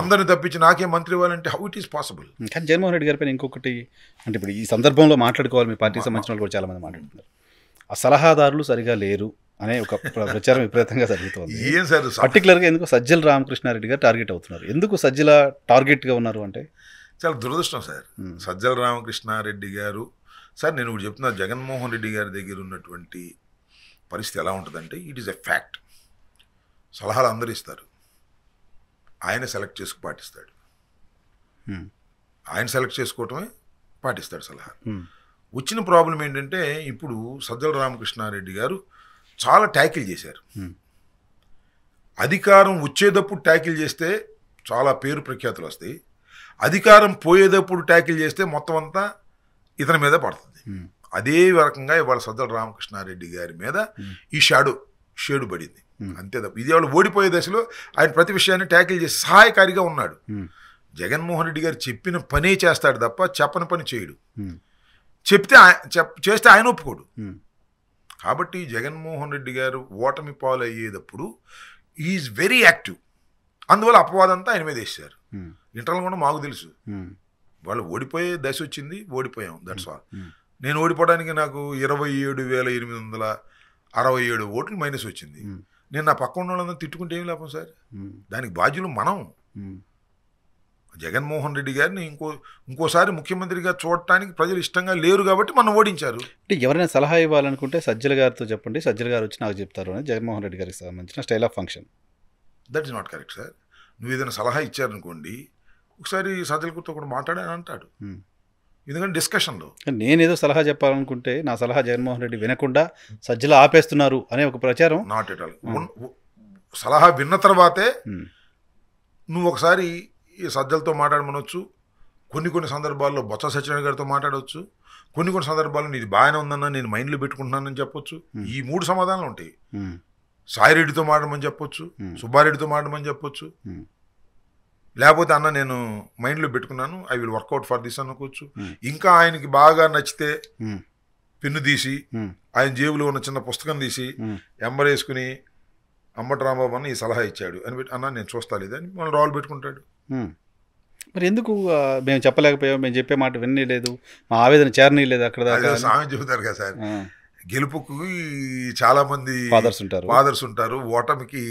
అందరిని తప్పించి నాకే మంత్రి ఇవ్వాలంటే హౌ ఇట్ ఈస్ పాసిబుల్ కానీ జగన్మోహన్ రెడ్డి గారిపైన ఇంకొకటి అంటే ఇప్పుడు ఈ సందర్భంలో మాట్లాడుకోవాలి మీ పార్టీకి సంబంధించిన వాళ్ళు కూడా చాలామంది మాట్లాడుతున్నారు ఆ సలహాదారులు సరిగా లేరు అనే ఒక <laughs> ప్రచారం విపరీతంగా జరుగుతుంది ఏం సార్ పర్టికులర్గా ఎందుకు సజ్జల రామకృష్ణారెడ్డి గారు టార్గెట్ అవుతున్నారు ఎందుకు సజ్జల టార్గెట్గా ఉన్నారు అంటే చాలా దురదృష్టం సార్ సజ్జల రామకృష్ణారెడ్డి గారు సార్ నేను ఇప్పుడు చెప్తున్నా జగన్మోహన్ రెడ్డి గారి దగ్గర ఉన్నటువంటి పరిస్థితి ఎలా ఉంటుందంటే ఇట్ ఈస్ ఎ ఫ్యాక్ట్ సలహాలు అందరూ ఇస్తారు ఆయన సెలెక్ట్ చేసుకు పాటిస్తాడు hmm. ఆయన సెలెక్ట్ చేసుకోవటమే పాటిస్తాడు సలహా hmm. వచ్చిన ప్రాబ్లం ఏంటంటే ఇప్పుడు సజ్జల రామకృష్ణారెడ్డి గారు చాలా ట్యాకిల్ చేశారు hmm. అధికారం వచ్చేటప్పుడు ట్యాకిల్ చేస్తే చాలా పేరు ప్రఖ్యాతులు వస్తాయి అధికారం పోయేటప్పుడు ట్యాకిల్ చేస్తే మొత్తం అంతా ఇతని మీద పడుతుంది అదే రకంగా ఇవాళ సజ్జల రామకృష్ణారెడ్డి గారి మీద ఈ షాడో షేడు పడింది అంతే తప్ప ఇది వాళ్ళు ఓడిపోయే దశలో ఆయన ప్రతి విషయాన్ని ట్యాకిల్ చేసి సహాయకారిగా ఉన్నాడు జగన్మోహన్ రెడ్డి గారు చెప్పిన పనే చేస్తాడు తప్ప చెప్పని పని చేయడు చెప్తే చేస్తే ఆయన ఒప్పుకోడు కాబట్టి జగన్మోహన్ రెడ్డి గారు ఓటమి పాలయ్యేటప్పుడు ఈజ్ వెరీ యాక్టివ్ అందువల్ల అపవాదంతా ఆయన మీద వేసారు ఇంటర్నల్ కూడా మాకు తెలుసు వాళ్ళు ఓడిపోయే దశ వచ్చింది ఓడిపోయాం దట్స్ ఆల్ hmm. నేను ఓడిపోవడానికి నాకు ఇరవై ఏడు వేల ఎనిమిది వందల అరవై ఏడు ఓట్లు మైనస్ వచ్చింది hmm. నేను నా పక్క ఉన్న వాళ్ళందరూ తిట్టుకుంటే ఏమి లాభం సార్ hmm. దానికి బాధ్యులు మనం జగన్మోహన్ రెడ్డి గారిని ఇంకో ఇంకోసారి ముఖ్యమంత్రిగా చూడటానికి ప్రజలు ఇష్టంగా లేరు కాబట్టి మనం ఓడించారు అంటే ఎవరైనా సలహా ఇవ్వాలనుకుంటే సజ్జల గారితో చెప్పండి సజ్జల గారు వచ్చి నాకు చెప్తారు అని జగన్మోహన్ రెడ్డి గారికి సంబంధించిన style of function that is not correct sir నువ్వు ఏదైనా సలహా ఇచ్చారనుకోండి ఒకసారి గుర్తో కూడా మాట్లాడాను అంటాడు ఎందుకంటే డిస్కషన్లో నేనేదో సలహా చెప్పాలనుకుంటే నా సలహా జగన్మోహన్ రెడ్డి వినకుండా సజ్జల ఆపేస్తున్నారు అనే ఒక ప్రచారం నాట్ ఎట్ ఆల్ సలహా విన్న తర్వాతే నువ్వు ఒకసారి ఈ సజ్జలతో మాట్లాడమనొచ్చు కొన్ని కొన్ని సందర్భాల్లో బొత్స సత్యనారాయణ గారితో మాట్లాడవచ్చు కొన్ని కొన్ని సందర్భాల్లో నీది బాగానే ఉందన్న నేను మైండ్లో పెట్టుకుంటున్నానని చెప్పొచ్చు ఈ మూడు సమాధానాలు ఉంటాయి సాయిరెడ్డితో మాట్లాడమని చెప్పొచ్చు సుబ్బారెడ్డితో మాట్లాడమని చెప్పొచ్చు లేకపోతే అన్న నేను మైండ్లో పెట్టుకున్నాను I will work out for this అనుకోవచ్చు ఇంకా ఆయనకి బాగా నచ్చితే పిన్ను తీసి ఆయన జేబులో ఉన్న చిన్న పుస్తకం తీసి ఎంబరేసుకుని అమ్మట రాంబాబు అన్న ఈ సలహా ఇచ్చాడు అని పెట్టి అన్న నేను చూస్తా లేదని మనం రావులు పెట్టుకుంటాడు మరి ఎందుకు మేము చెప్పలేకపోయాం మేము చెప్పే మాట వినలేదు మా ఆవేదన చేరనీ లేదు అక్కడ ఆమె చెబుతారు కదా సార్ గెలుపుకి మంది ఫాదర్స్ ఉంటారు ఫాదర్స్ ఉంటారు ఓటమికి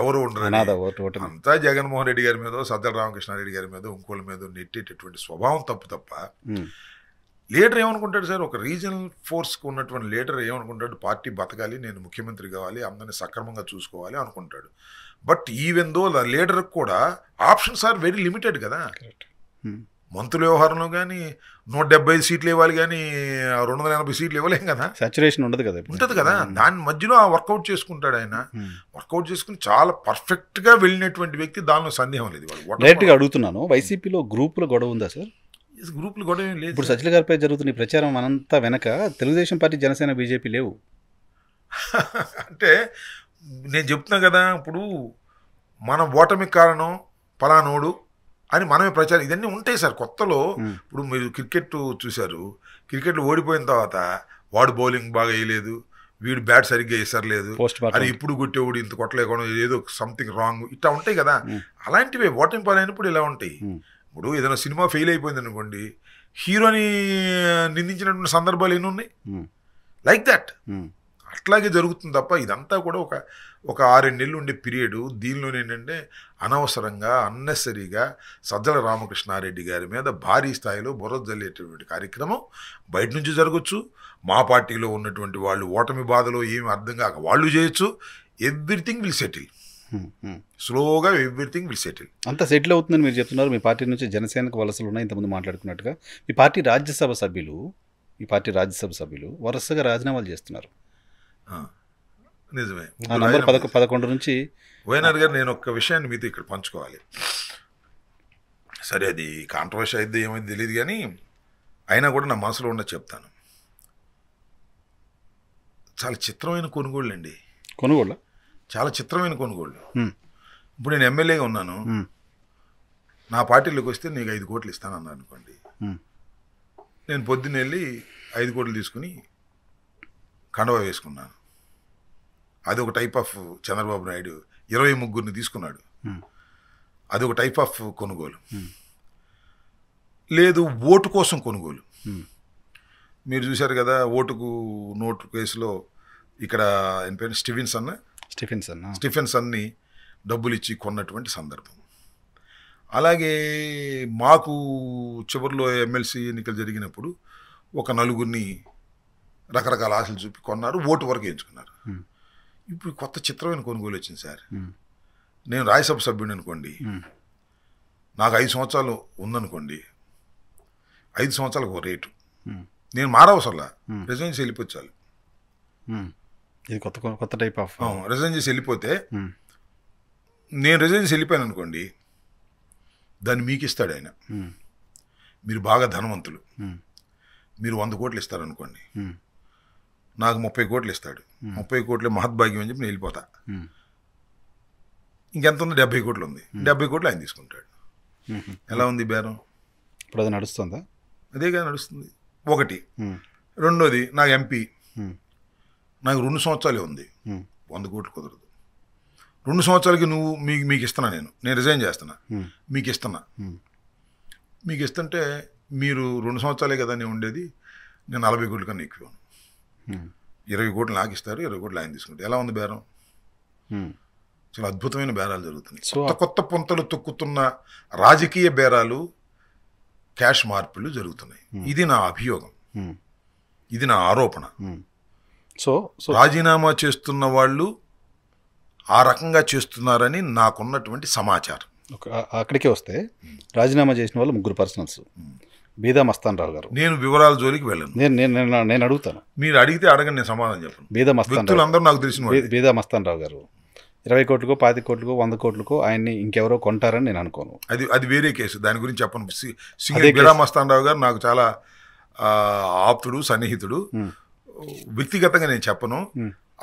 ఎవరు ఉండరు అంతా జగన్మోహన్ రెడ్డి గారి మీద సద్దల రామకృష్ణారెడ్డి గారి మీద ఇంకోళ్ళ మీద నెట్టేటటువంటి స్వభావం తప్పు తప్ప hmm. లీడర్ ఏమనుకుంటాడు సార్ ఒక రీజనల్ ఫోర్స్కి ఉన్నటువంటి లీడర్ ఏమనుకుంటాడు పార్టీ బతకాలి నేను ముఖ్యమంత్రి కావాలి అందరినీ సక్రమంగా చూసుకోవాలి అనుకుంటాడు బట్ ఈవెన్ దో లీడర్కి కూడా ఆప్షన్స్ ఆర్ వెరీ లిమిటెడ్ కదా మంత్రుల వ్యవహారంలో కానీ నూట డెబ్బై సీట్లు ఇవ్వాలి కానీ రెండు వందల ఎనభై సీట్లు ఇవ్వలేం కదా సాచురేషన్ ఉండదు కదా ఉంటుంది కదా hmm. దాని మధ్యలో ఆ వర్కౌట్ చేసుకుంటాడు ఆయన hmm. వర్కౌట్ చేసుకుని చాలా పర్ఫెక్ట్గా వెళ్ళినటువంటి వ్యక్తి దానిలో సందేహం లేదు డైరెక్ట్గా అడుగుతున్నాను వైసీపీలో గ్రూపుల గొడవ ఉందా సార్ గ్రూపులు గొడవ లేదు ఇప్పుడు సచిల గారిపై జరుగుతున్న ప్రచారం అనంతా వెనక తెలుగుదేశం పార్టీ జనసేన బీజేపీ లేవు <laughs> అంటే నేను చెప్తున్నా కదా ఇప్పుడు మన ఓటమికి కారణం పలానోడు అని మనమే ప్రచారం ఇదన్నీ ఉంటాయి సార్ కొత్తలో ఇప్పుడు మీరు క్రికెట్ చూశారు క్రికెట్లో ఓడిపోయిన తర్వాత వాడు బౌలింగ్ బాగా వేయలేదు వీడు బ్యాట్ సరిగ్గా వేసరలేదు అది ఇప్పుడు కొట్టేవాడు ఇంత కొట్టలేకుండా ఏదో సంథింగ్ రాంగ్ ఇట్లా ఉంటాయి కదా అలాంటివే ఓటమి పాలైనప్పుడు ఇలా ఉంటాయి ఇప్పుడు ఏదైనా సినిమా ఫెయిల్ అయిపోయింది అనుకోండి హీరోని నిందించినటువంటి సందర్భాలు ఎన్ని ఉన్నాయి లైక్ దట్ అట్లాగే జరుగుతుంది తప్ప ఇదంతా కూడా ఒక ఒక ఆరేడు నెలలు ఉండే పీరియడ్ దీనిలో ఏంటంటే అనవసరంగా అన్నెసరీగా సజ్జల రామకృష్ణారెడ్డి గారి మీద భారీ స్థాయిలో బుర్ర జల్లేటటువంటి కార్యక్రమం బయట నుంచి జరగచ్చు మా పార్టీలో ఉన్నటువంటి వాళ్ళు ఓటమి బాధలో ఏమి అర్థం కాక వాళ్ళు చేయొచ్చు ఎవ్రీథింగ్ విల్ సెటిల్ స్లోగా ఎవ్రీథింగ్ విల్ సెటిల్ అంత సెటిల్ అవుతుందని మీరు చెప్తున్నారు మీ పార్టీ నుంచి జనసేనకు వలసలు ఉన్నాయి ఇంతకుముందు మాట్లాడుకున్నట్టుగా మీ పార్టీ రాజ్యసభ సభ్యులు మీ పార్టీ రాజ్యసభ సభ్యులు వరుసగా రాజీనామాలు చేస్తున్నారు నిజమే పదకొండు నుంచి వైనార్ గారు నేను ఒక విషయాన్ని మీతో ఇక్కడ పంచుకోవాలి సరే అది కాంట్రవర్సీ అయితే ఏమైంది తెలియదు కానీ అయినా కూడా నా మనసులో ఉన్న చెప్తాను చాలా చిత్రమైన కొనుగోళ్ళు అండి కొనుగోళ్ళ చాలా చిత్రమైన కొనుగోళ్ళు ఇప్పుడు నేను ఎమ్మెల్యేగా ఉన్నాను నా పార్టీలోకి వస్తే నీకు ఐదు కోట్లు ఇస్తాను అన్నాను అనుకోండి నేను పొద్దున్నెళ్ళి వెళ్ళి ఐదు కోట్లు తీసుకుని కండవ వేసుకున్నాను అది ఒక టైప్ ఆఫ్ చంద్రబాబు నాయుడు ఇరవై ముగ్గురిని తీసుకున్నాడు hmm. అది ఒక టైప్ ఆఫ్ కొనుగోలు hmm. లేదు ఓటు కోసం కొనుగోలు hmm. మీరు చూశారు కదా ఓటుకు నోటు కేసులో ఇక్కడ ఎన్పైన స్టిఫెన్సన్ స్టిఫెన్సన్ స్టిఫెన్సన్ని డబ్బులు ఇచ్చి కొన్నటువంటి సందర్భం అలాగే మాకు చివరిలో ఎమ్మెల్సీ ఎన్నికలు జరిగినప్పుడు ఒక నలుగురిని రకరకాల ఆశలు చూపి కొన్నారు ఓటు వరకు ఎంచుకున్నారు ఇప్పుడు కొత్త చిత్రమైన కొనుగోలు వచ్చింది సార్ నేను రాజ్యసభ సభ్యుడిని అనుకోండి నాకు ఐదు సంవత్సరాలు ఉందనుకోండి ఐదు సంవత్సరాలకు ఒక రేటు నేను మారవసరలా రిజైన్ చేసి వెళ్ళిపోవచ్చు ఇది కొత్త కొత్త టైప్ ఆఫ్ రిజైన్ చేసి వెళ్ళిపోతే నేను రిజైన్ చేసి వెళ్ళిపోయాను అనుకోండి దాన్ని మీకు ఇస్తాడు ఆయన మీరు బాగా ధనవంతులు మీరు వంద కోట్లు ఇస్తారనుకోండి నాకు ముప్పై కోట్లు ఇస్తాడు ముప్పై కోట్లు మహద్భాగ్యం అని చెప్పి నేను వెళ్ళిపోతా ఇంకెంత ఉంది డెబ్బై కోట్లు ఉంది డెబ్బై కోట్లు ఆయన తీసుకుంటాడు ఎలా ఉంది బేరం ఇప్పుడు అది నడుస్తుందా కదా నడుస్తుంది ఒకటి రెండోది నాకు ఎంపీ నాకు రెండు సంవత్సరాలే ఉంది వంద కోట్లు కుదరదు రెండు సంవత్సరాలకి నువ్వు మీకు మీకు ఇస్తున్నా నేను నేను రిజైన్ చేస్తున్నా మీకు ఇస్తున్నా మీకు ఇస్తుంటే మీరు రెండు సంవత్సరాలే కదా నేను ఉండేది నేను నలభై కోట్ల కన్నా ఎక్కువ Hmm. ఇరవై కోట్లు నాకు ఇస్తారు ఇరవై కోట్లు ఆయన తీసుకుంటారు ఎలా ఉంది బేరం hmm. చాలా అద్భుతమైన బేరాలు జరుగుతున్నాయి కొత్త కొత్త పొంతలు తొక్కుతున్న రాజకీయ బేరాలు క్యాష్ మార్పులు జరుగుతున్నాయి hmm. ఇది నా అభియోగం ఇది నా ఆరోపణ సో రాజీనామా చేస్తున్న వాళ్ళు ఆ రకంగా చేస్తున్నారని నాకున్నటువంటి సమాచారం అక్కడికే వస్తే రాజీనామా చేసిన వాళ్ళు ముగ్గురు పర్సనల్స్ బీదా మస్తాన్ రావు గారు నేను వివరాల జోలికి వెళ్ళను నేను నేను నేను అడుగుతాను మీరు అడిగితే అడగండి నేను సమాధానం చెప్పను బీదా మస్తాన్ అందరూ నాకు తెలిసిన బీదా మస్తాన్ రావు గారు ఇరవై కోట్లకు పాతి కోట్లకు వంద కోట్లకు ఆయన్ని ఇంకెవరో కొంటారని నేను అనుకోను అది అది వేరే కేసు దాని గురించి చెప్పను సింగిల్ మస్తాన్ రావు గారు నాకు చాలా ఆప్తుడు సన్నిహితుడు వ్యక్తిగతంగా నేను చెప్పను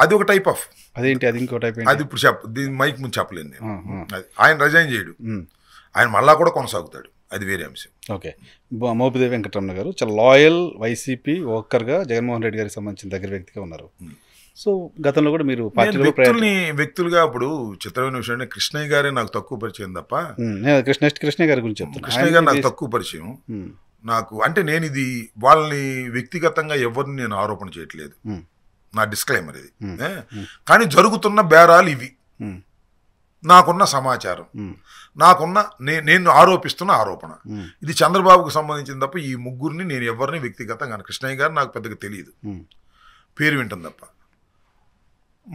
అది ఒక టైప్ ఆఫ్ అదేంటి అది ఇంకో టైప్ అది ఇప్పుడు చెప్ప దీని మైక్ ముందు చెప్పలేను నేను ఆయన రిజైన్ చేయడు ఆయన మళ్ళా కూడా కొనసాగుతాడు అది వేరే అంశం ఓకే మోపిదే వెంకటరమణ గారు చాలా లాయల్ వైసీపీ వర్కర్గా జగన్మోహన్ రెడ్డి గారికి సంబంధించిన దగ్గర వ్యక్తిగా ఉన్నారు సో గతంలో కూడా మీరు వ్యక్తుల్ని వ్యక్తులుగా అప్పుడు చిత్రమైన విషయం కృష్ణయ్య గారే నాకు తక్కువ పరిచయం తప్ప కృష్ణ కృష్ణయ్య గారి గురించి చెప్తాను కృష్ణయ్య గారు నాకు తక్కువ పరిచయం నాకు అంటే నేను ఇది వాళ్ళని వ్యక్తిగతంగా ఎవరిని నేను ఆరోపణ చేయట్లేదు నా డిస్క్లైమర్ ఇది కానీ జరుగుతున్న బేరాలు ఇవి నాకున్న సమాచారం నాకున్న నేను ఆరోపిస్తున్న ఆరోపణ ఇది చంద్రబాబుకు సంబంధించిన తప్ప ఈ ముగ్గురిని నేను ఎవరిని వ్యక్తిగతంగా కృష్ణయ్య గారు నాకు పెద్దగా తెలియదు పేరు వింటుంది తప్ప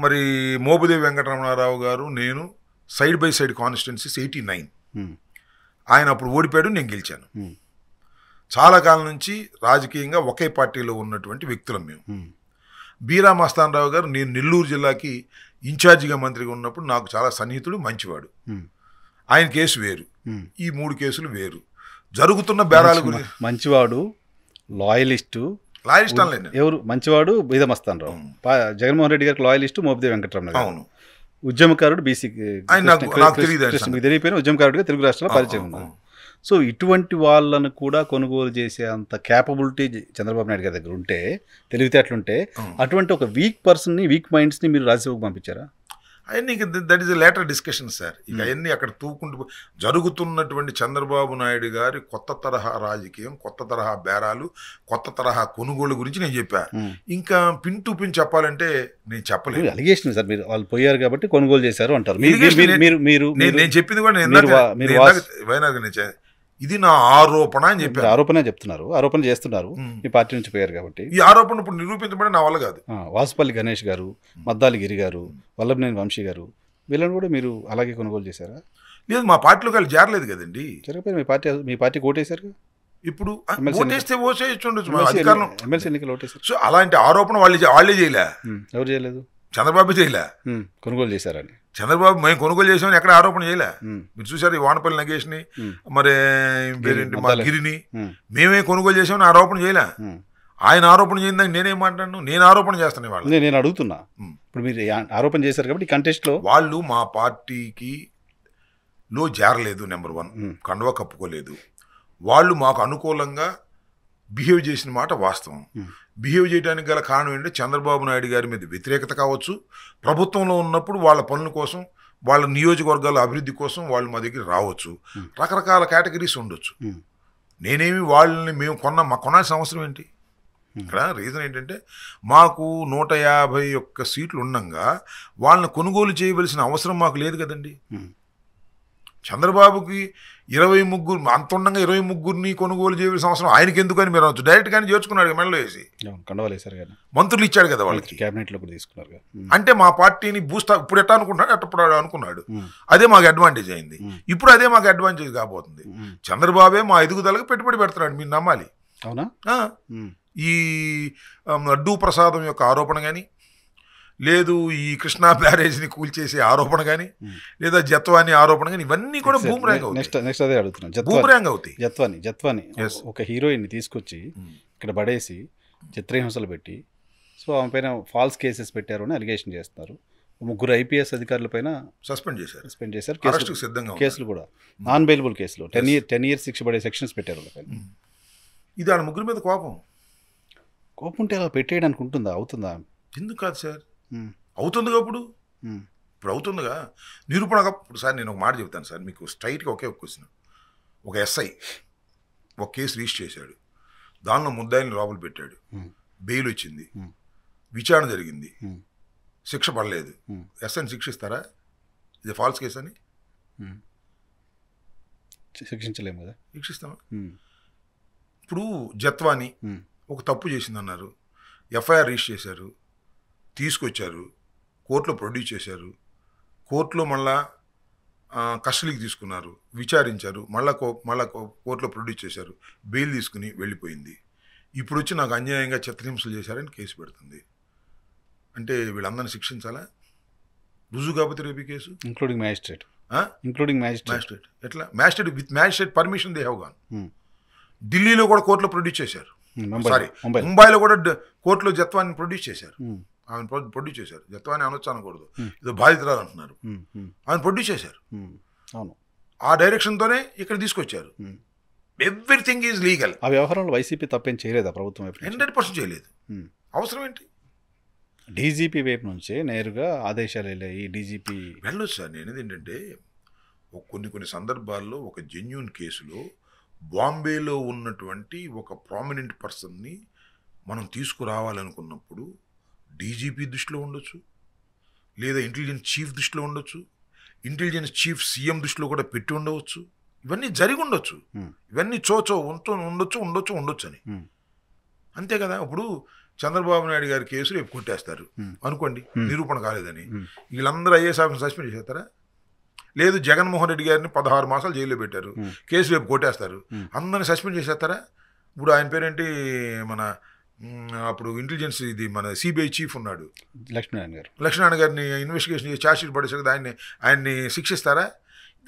మరి మోపుదేవి వెంకటరమణారావు గారు నేను side by side constituencies eighty nine ఆయన అప్పుడు ఓడిపోయాడు నేను గెలిచాను చాలా కాలం నుంచి రాజకీయంగా ఒకే పార్టీలో ఉన్నటువంటి వ్యక్తులం మేము బీరా మస్తానరావు గారు నేను నెల్లూరు జిల్లాకి ఇన్ఛార్జిగా మంత్రిగా ఉన్నప్పుడు నాకు చాలా సన్నిహితుడు మంచివాడు ఆయన కేసు వేరు ఈ మూడు కేసులు వేరు జరుగుతున్న బేరాల గురించి మంచివాడు లాయలిస్టు లాయలిస్ట్ ఎవరు మంచివాడు బీదమస్తాన్ రావు జగన్మోహన్ రెడ్డి గారికి లాయలిస్టు మోపిదేవి వెంకటరమణ అవును ఉద్యమకారుడు బీసీ తెలియపోయిన ఉద్యమకారుడిగా తెలుగు రాష్ట్రంలో పరిచయం ఉన్నారు సో ఇటువంటి వాళ్ళను కూడా కొనుగోలు చేసే అంత క్యాపబిలిటీ చంద్రబాబు నాయుడు గారి దగ్గర ఉంటే తెలివితేటలుంటే అటువంటి ఒక వీక్ పర్సన్ని వీక్ మైండ్స్ని మీరు రాజ్యసభకు పంపించారా అవన్నీ that is later discussion sir ఇక hmm. అవన్నీ అక్కడ తూకుంటూ జరుగుతున్నటువంటి చంద్రబాబు నాయుడు గారి కొత్త తరహా రాజకీయం కొత్త తరహా బేరాలు కొత్త తరహా కొనుగోలు గురించి నేను చెప్పాను hmm. ఇంకా పిన్ టు పిన్ చెప్పాలంటే నేను చెప్పలేదు అలిగేషన్ సార్ మీరు వాళ్ళు పోయారు కాబట్టి కొనుగోలు చేశారు అంటారు నేను చెప్పింది కూడా నేను ఇది నా ఆరోపణ అని చెప్పారు ఆరోపణ చెప్తున్నారు ఆరోపణ చేస్తున్నారు మీ పార్టీ నుంచి పోయారు కాబట్టి ఈ ఆరోపణ ఇప్పుడు నిరూపించబడి నా వల్ల కాదు వాసుపల్లి గణేష్ గారు మద్దాలి గిరి గారు వల్లభనేని వంశీ గారు వీళ్ళని కూడా మీరు అలాగే కొనుగోలు చేశారా లేదు మా పార్టీలో వాళ్ళు జారలేదు కదండి జరగపోయారు మీ పార్టీ మీ పార్టీ ఓటేశారు ఇప్పుడు ఓటేస్తే ఓసేయచ్చు ఉండొచ్చు అధికారం ఎమ్మెల్సీ ఎన్నికలు ఓటేస్తారు సో అలాంటి ఆరోపణ వాళ్ళు వాళ్ళే చేయలే ఎవరు చేయలేదు చంద్రబాబు చేయలే కొనుగోలు చేశారని చంద్రబాబు మేము కొనుగోలు చేసామని ఎక్కడ ఆరోపణ చేయలే మీరు చూసారు ఈ వానపల్లి ని మరి పేరేంటి మా గిరిని మేమే కొనుగోలు చేసామని ఆరోపణ చేయలే ఆయన ఆరోపణ చేయిందని నేనేం మాట్లాడను నేను ఆరోపణ చేస్తాను వాళ్ళు నేను అడుగుతున్నా ఇప్పుడు మీరు ఆరోపణ చేశారు కాబట్టి కంటెస్ట్లో వాళ్ళు మా పార్టీకి లో జారలేదు నెంబర్ వన్ కండువా కప్పుకోలేదు వాళ్ళు మాకు అనుకూలంగా బిహేవ్ చేసిన మాట వాస్తవం బిహేవ్ చేయడానికి గల కారణం ఏంటి చంద్రబాబు నాయుడు గారి మీద వ్యతిరేకత కావచ్చు ప్రభుత్వంలో ఉన్నప్పుడు వాళ్ళ పనుల కోసం వాళ్ళ నియోజకవర్గాల అభివృద్ధి కోసం వాళ్ళు మా దగ్గర రావచ్చు రకరకాల కేటగిరీస్ ఉండొచ్చు నేనేమి వాళ్ళని మేము కొన్న మా కొనాల్సిన అవసరం ఏంటి ఇక్కడ రీజన్ ఏంటంటే మాకు నూట యాభై ఒక్క సీట్లు ఉండగా వాళ్ళని కొనుగోలు చేయవలసిన అవసరం మాకు లేదు కదండి చంద్రబాబుకి ఇరవై ముగ్గురు అంత ఉండగా ఇరవై ముగ్గురిని కొనుగోలు చేయవలసిన సంవత్సరం ఆయనకి ఎందుకని మీరు అనొచ్చు డైరెక్ట్ కానీ చేర్చుకున్నాడు మెడలో వేసి మంత్రులు ఇచ్చాడు కదా వాళ్ళకి క్యాబినెట్లో లో తీసుకున్నారు అంటే మా పార్టీని బూస్ట్ ఇప్పుడు ఎట్లా అనుకున్నాడు అట్టప్పుడు అనుకున్నాడు అదే మాకు అడ్వాంటేజ్ అయింది ఇప్పుడు అదే మాకు అడ్వాంటేజ్ కాబోతుంది చంద్రబాబే మా ఎదుగుదలకు పెట్టుబడి పెడుతున్నాడు మీరు నమ్మాలి అవునా ఈ అడ్డు ప్రసాదం యొక్క ఆరోపణ కానీ లేదు ఈ కృష్ణా బ్యారేజ్ని కూల్చేసే ఆరోపణ కానీ లేదా జత్వాని ఆరోపణ కానీ ఇవన్నీ కూడా బూమరాంగ్ నెక్స్ట్ నెక్స్ట్ అదే అడుగుతున్నాను బూమరాంగ్ అవుతాయి జత్వాని జత్వాని ఒక హీరోయిన్ని తీసుకొచ్చి ఇక్కడ పడేసి చిత్రహింసలు పెట్టి సో ఆమె పైన ఫాల్స్ కేసెస్ పెట్టారు అని అలిగేషన్ చేస్తున్నారు ముగ్గురు ఐపీఎస్ అధికారుల పైన సస్పెండ్ చేశారు సస్పెండ్ చేశారు కేసులు సిద్ధంగా కేసులు కూడా నాన్ బెయిలబుల్ కేసులు టెన్ ఇయర్ టెన్ ఇయర్స్ శిక్ష పడే సెక్షన్స్ పెట్టారు ఇది ఆ ముగ్గురు మీద కోపం కోపం ఉంటే అలా పెట్టేయడానికి ఉంటుందా అవుతుందా ఎందుకు కాదు సార్ అవుతుందిగా ఇప్పుడు ఇప్పుడు అవుతుందిగా నిరూపణగా ఇప్పుడు సార్ నేను ఒక మాట చెప్తాను సార్ మీకు స్ట్రైట్గా ఒకే ఒక క్వశ్చన్ ఒక ఎస్ఐ ఒక కేసు రిజిస్టర్ చేశాడు దానిలో ముద్దాయిని లోపల పెట్టాడు బెయిల్ వచ్చింది విచారణ జరిగింది శిక్ష పడలేదు ఎస్ఐని శిక్షిస్తారా ఇది ఫాల్స్ కేసు అని శిక్షించలేము కదా శిక్షిస్తామా ఇప్పుడు జత్వాని ఒక తప్పు చేసిందన్నారు ఎఫ్ఐఆర్ రిజిస్టర్ చేశారు తీసుకొచ్చారు కోర్టులో ప్రొడ్యూస్ చేశారు కోర్టులో మళ్ళా కస్టడీకి తీసుకున్నారు విచారించారు మళ్ళా కో మళ్ళా కోర్టులో ప్రొడ్యూస్ చేశారు బెయిల్ తీసుకుని వెళ్ళిపోయింది ఇప్పుడు వచ్చి నాకు అన్యాయంగా చిత్రహింసలు చేశారని కేసు పెడుతుంది అంటే వీళ్ళందరిని శిక్షించాలా రుజువు కాకపోతే రేపు case including magistrate including magistrate ఎట్లా magistrate with magistrate permission they have gone ఢిల్లీలో కూడా కోర్టులో ప్రొడ్యూస్ చేశారు సారీ hmm, ముంబైలో కూడా కోర్టులో జత్వాన్ని ప్రొడ్యూస్ చేశారు hmm. ఆయన ప్రొడ్యూస్ చేశారు జత్వాని అనొచ్చు అనకూడదు ఇది బాధితురాలు అంటున్నారు ఆయన ప్రొడ్యూస్ చేశారు అవును ఆ డైరెక్షన్తోనే ఇక్కడ తీసుకొచ్చారు ఎవ్రీథింగ్ ఈజ్ లీగల్ ఆ వ్యవహారంలో వైసీపీ తప్పేం చేయలేదా ప్రభుత్వం హండ్రెడ్ పర్సెంట్ చేయలేదు అవసరం ఏంటి డీజీపీ వైపు నుంచి నేరుగా ఆదేశాలు వెళ్ళాయి డీజీపీ వెళ్ళొచ్చు సార్ నేను ఏంటంటే కొన్ని కొన్ని సందర్భాల్లో ఒక జెన్యున్ కేసులో బాంబేలో ఉన్నటువంటి ఒక ప్రామినెంట్ పర్సన్ని మనం తీసుకురావాలనుకున్నప్పుడు డీజీపీ దృష్టిలో ఉండొచ్చు లేదా ఇంటెలిజెన్స్ చీఫ్ దృష్టిలో ఉండొచ్చు ఇంటెలిజెన్స్ చీఫ్ సీఎం దృష్టిలో కూడా పెట్టి ఉండవచ్చు ఇవన్నీ జరిగి ఉండొచ్చు ఇవన్నీ చోచో ఉంటూ ఉండొచ్చు ఉండొచ్చు ఉండొచ్చు అని అంతే కదా ఇప్పుడు చంద్రబాబు నాయుడు గారి కేసు రేపు కొట్టేస్తారు అనుకోండి నిరూపణ కాలేదని వీళ్ళందరూ ఐఏఎస్ ఆఫీస్ సస్పెండ్ చేస్తారా లేదు జగన్మోహన్ రెడ్డి గారిని పదహారు మాసాలు జైల్లో పెట్టారు కేసు రేపు కొట్టేస్తారు అందరిని సస్పెండ్ చేసేస్తారా ఇప్పుడు ఆయన పేరేంటి మన అప్పుడు ఇంటెలిజెన్స్ ఇది మన సిబిఐ చీఫ్ ఉన్నాడు లక్ష్మీనారాయణ గారు లక్ష్మీనారాయణ గారిని ఇన్వెస్టిగేషన్ చేసి ఛార్జ్షీట్ పడేసరికి ఆయన్ని ఆయన్ని శిక్షిస్తారా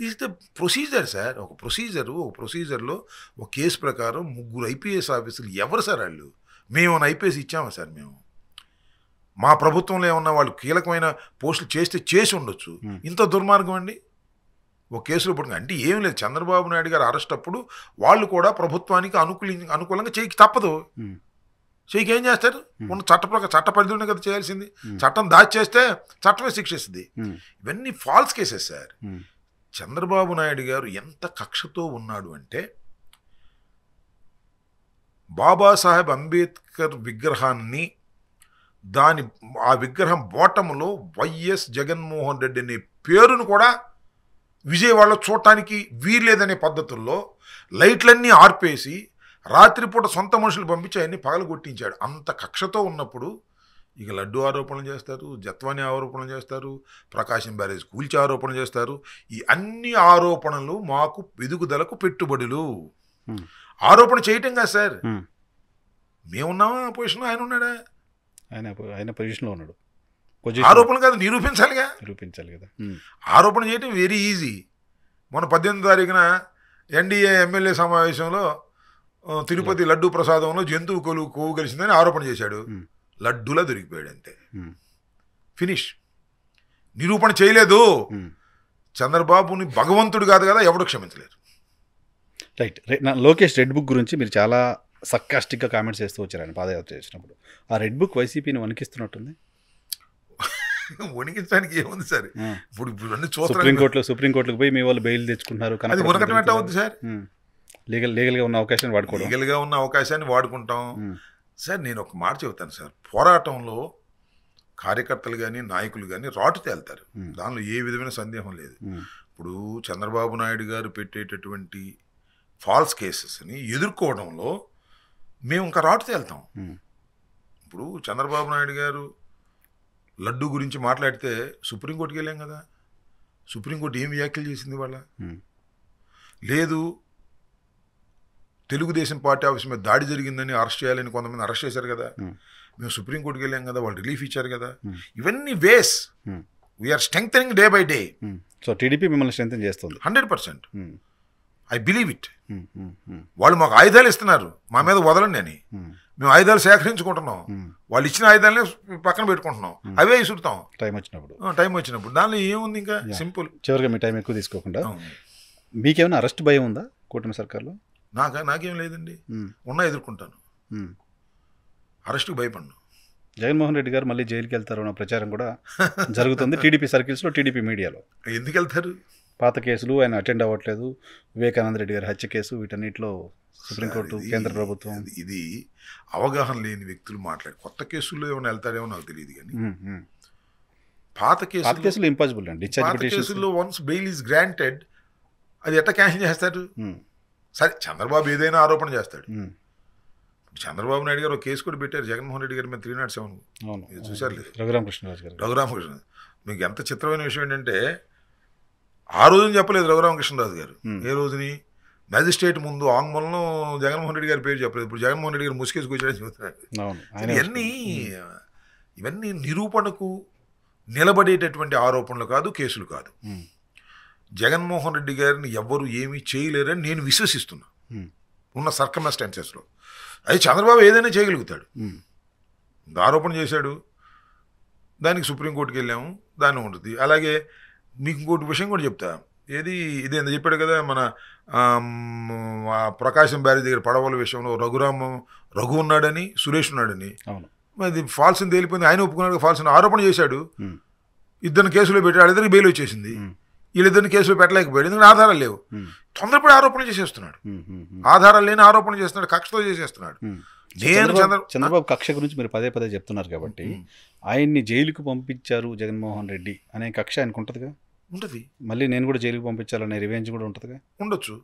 దిస్ ద ప్రొసీజర్ సార్ ఒక ప్రొసీజరు ఒక ప్రొసీజర్లో ఒక కేసు ప్రకారం ముగ్గురు ఐపీఎస్ ఆఫీసులు ఎవరు సార్ వాళ్ళు మేము ఐపీఎస్ ఇచ్చామా సార్ మేము మా ప్రభుత్వంలో ఏమన్నా వాళ్ళు కీలకమైన పోస్టులు చేస్తే చేసి ఉండొచ్చు ఇంత దుర్మార్గం అండి ఒక కేసులో పుట్టిన అంటే ఏం లేదు చంద్రబాబు నాయుడు గారు అరెస్ట్ అప్పుడు వాళ్ళు కూడా ప్రభుత్వానికి అనుకూలి అనుకూలంగా చేయక తప్పదు షేక్ ఏం చేస్తారు ఉన్న చట్ట చట్ట చట్ట పరిధిలోనే కదా చేయాల్సింది చట్టం దాచి చేస్తే చట్టమే శిక్షిస్తుంది ఇవన్నీ false cases sir Chandrababu Naidu గారు ఎంత కక్షతో ఉన్నాడు అంటే బాబాసాహెబ్ అంబేద్కర్ విగ్రహాన్ని దాని ఆ విగ్రహం బోటంలో వైఎస్ జగన్మోహన్ రెడ్డి అనే పేరును కూడా విజయవాడలో చూడటానికి వీల్లేదనే పద్ధతుల్లో లైట్లన్నీ ఆర్పేసి రాత్రిపూట సొంత మనుషులు పంపించి అవన్నీ కొట్టించాడు అంత కక్షతో ఉన్నప్పుడు ఇక లడ్డు ఆరోపణలు చేస్తారు జత్వాని ఆరోపణలు చేస్తారు ప్రకాశం బ్యారేజ్ కూల్చి ఆరోపణ చేస్తారు ఈ అన్ని ఆరోపణలు మాకు ఎదుగుదలకు పెట్టుబడులు ఆరోపణ చేయటం కాదు సార్ మేమున్నామా ఆ పొజిషన్లో ఆయన ఉన్నాడా ఆయన ఆయన పొజిషన్లో ఉన్నాడు ఆరోపణ కాదు నిరూపించాలిగా నిరూపించాలి కదా ఆరోపణ చేయటం వెరీ ఈజీ మొన్న పద్దెనిమిది తారీఖున ఎన్డీఏ ఎమ్మెల్యే సమావేశంలో తిరుపతి లడ్డు ప్రసాదంలో జంతువు కొలువు కొవ్వు కలిసిందని ఆరోపణ చేశాడు లడ్డులా దొరికిపోయాడు అంతే ఫినిష్ నిరూపణ చేయలేదు చంద్రబాబుని భగవంతుడు కాదు కదా ఎవడు క్షమించలేరు రైట్ నా లోకేష్ రెడ్ బుక్ గురించి మీరు చాలా సక్కాస్టిక్గా కామెంట్స్ చేస్తూ వచ్చారని పాదయాత్ర చేసినప్పుడు ఆ రెడ్ బుక్ వైసీపీని వణికిస్తున్నట్టుంది <laughs> వణికించడానికి ఏముంది సార్ ఇప్పుడు ఇప్పుడు అన్ని సుప్రీంకోర్టులో సుప్రీంకోర్టులకు పోయి మీ వాళ్ళు బెయిల్ తెచ్చుకుంటున్నారు కానీ అవుతుంది సార్ లీగల్ లీగల్గా ఉన్న అవకాశాన్ని వాడుకోవడం లీగల్గా ఉన్న అవకాశాన్ని వాడుకుంటాం సార్ నేను ఒక మాట చెబుతాను సార్ పోరాటంలో కార్యకర్తలు కానీ నాయకులు కానీ రాటు తేలుతారు దానిలో ఏ విధమైన సందేహం లేదు ఇప్పుడు చంద్రబాబు నాయుడు గారు పెట్టేటటువంటి ఫాల్స్ కేసెస్ని ఎదుర్కోవడంలో మేము ఇంకా రాటు తేలుతాం ఇప్పుడు చంద్రబాబు నాయుడు గారు లడ్డు గురించి మాట్లాడితే సుప్రీంకోర్టుకి వెళ్ళాం కదా సుప్రీంకోర్టు ఏం వ్యాఖ్యలు చేసింది వాళ్ళ లేదు తెలుగుదేశం పార్టీ ఆఫీస్ మీద దాడి జరిగిందని అరెస్ట్ చేయాలని కొంతమంది అరెస్ట్ చేశారు కదా hmm. మేము సుప్రీంకోర్టుకి వెళ్ళాం కదా వాళ్ళు రిలీఫ్ ఇచ్చారు కదా hmm. ఇవన్నీ ways we are strong day by day so TDP మిమ్మల్ని స్ట్రెంగ్ చేస్తుంది hundred percent I believe it వాళ్ళు మాకు ఆయుధాలు ఇస్తున్నారు మా మీద వదలండి అని hmm. మేము ఆయుధాలు సేకరించుకుంటున్నాం వాళ్ళు ఇచ్చిన ఆయుధాలనే పక్కన పెట్టుకుంటున్నాం అవే ఇసురుతాం టైం వచ్చినప్పుడు టైం వచ్చినప్పుడు దానిలో ఏముంది ఇంకా సింపుల్ చివరిగా మీ టైం ఎక్కువ తీసుకోకుండా మీకేమైనా అరెస్ట్ భయం ఉందా కూటమి సర్కార్లో నాకు నాకేం లేదండి ఉన్నా ఎదుర్కొంటాను అరెస్ట్కి భయపడను జగన్మోహన్ రెడ్డి గారు మళ్ళీ జైలుకి వెళ్తారు అన్న ప్రచారం కూడా <laughs> జరుగుతుంది టీడీపీ సర్కిల్స్లో టీడీపీ మీడియాలో ఎందుకు వెళ్తారు పాత కేసులు ఆయన అటెండ్ అవ్వట్లేదు వివేకానంద రెడ్డి గారి హత్య కేసు వీటన్నిటిలో సుప్రీంకోర్టు కేంద్ర ప్రభుత్వం ఇది అవగాహన లేని వ్యక్తులు మాట్లాడే కొత్త కేసుల్లో ఏమైనా వెళ్తాడేమో నాకు తెలియదు కానీ పాత కేసు కేసులు ఇంపాసిబుల్ అండి పాత కేసుల్లో వన్స్ బెయిల్ ఈస్ గ్రాంటెడ్ అది ఎట్లా క్యాన్సిల్ చేస్తారు సరే చంద్రబాబు ఏదైనా ఆరోపణ చేస్తాడు చంద్రబాబు నాయుడు గారు ఒక కేసు కూడా పెట్టారు జగన్మోహన్ రెడ్డి గారి మీద త్రీ నాట్ సెవెన్ చూశారు లేదు రఘురామకృష్ణరాజు గారు రఘురామకృష్ణ మీకు ఎంత చిత్రమైన విషయం ఏంటంటే ఆ రోజున చెప్పలేదు రఘురామకృష్ణరాజు గారు ఏ రోజుని మ్యాజిస్ట్రేట్ ముందు ఆంగ్లంలో జగన్మోహన్ రెడ్డి గారి పేరు చెప్పలేదు ఇప్పుడు జగన్మోహన్ రెడ్డి గారు ముసుకేసి కూర్చోడానికి చెబుతున్నాడు ఇవన్నీ ఇవన్నీ నిరూపణకు నిలబడేటటువంటి ఆరోపణలు కాదు కేసులు కాదు జగన్మోహన్ రెడ్డి గారిని ఎవ్వరు ఏమీ చేయలేరని నేను విశ్వసిస్తున్నా ఉన్న సర్కమ్స్టాన్సెస్లో అది చంద్రబాబు ఏదైనా చేయగలుగుతాడు ఆరోపణ చేశాడు దానికి సుప్రీంకోర్టుకి వెళ్ళాము దాన్ని ఉంటుంది అలాగే మీకు ఇంకోటి విషయం కూడా చెప్తా ఏది ఎంత చెప్పాడు కదా మన ప్రకాశం బ్యారేజ్ దగ్గర పడవల విషయంలో రఘురామ రఘు ఉన్నాడని సురేష్ ఉన్నాడని అది ఫాల్స్ని తేలిపోయింది ఆయన ఒప్పుకున్నాడు ఫాల్స్ని ఆరోపణ చేశాడు ఇద్దరిని కేసులో పెట్టాడు ఇద్దరికి బెయిల్ వచ్చేసింది వీళ్ళిద్దరిని కేసులు పెట్టలేకపోయాడు ఎందుకంటే ఆధారాలు లేవు తొందరపడి ఆరోపణలు చేసేస్తున్నాడు ఆధారాలు లేని ఆరోపణలు చేస్తున్నాడు కక్షతో చేసేస్తున్నాడు నేను చంద్రబాబు కక్ష గురించి మీరు పదే పదే చెప్తున్నారు కాబట్టి ఆయన్ని జైలుకు పంపించారు జగన్మోహన్ రెడ్డి అనే కక్ష ఆయనకు ఉంటుందిగా ఉంటుంది మళ్ళీ నేను కూడా జైలుకు పంపించాలనే రివెంజ్ కూడా ఉంటుందిగా ఉండొచ్చు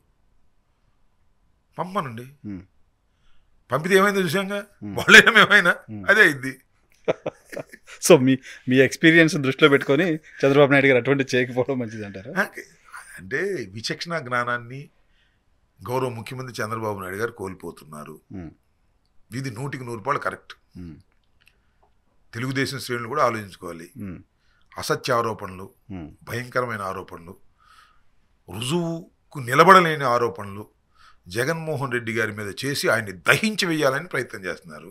పంపనండి పంపితే ఏమైంది విషయంగా వాళ్ళేమేమైనా అదే అయింది <laughs> సో మీ మీ ఎక్స్పీరియన్స్ దృష్టిలో పెట్టుకొని చంద్రబాబు నాయుడు గారు అటువంటి చేయకపోవడం మంచిది అంటారు అంటే విచక్షణ జ్ఞానాన్ని గౌరవ ముఖ్యమంత్రి చంద్రబాబు నాయుడు గారు కోల్పోతున్నారు ఇది hmm. నూటికి నూరు రూపాయలు కరెక్ట్ hmm. తెలుగుదేశం శ్రేణులు కూడా ఆలోచించుకోవాలి hmm. అసత్య ఆరోపణలు భయంకరమైన ఆరోపణలు రుజువుకు నిలబడలేని ఆరోపణలు జగన్మోహన్ రెడ్డి గారి మీద చేసి ఆయన్ని దహించి వేయాలని ప్రయత్నం చేస్తున్నారు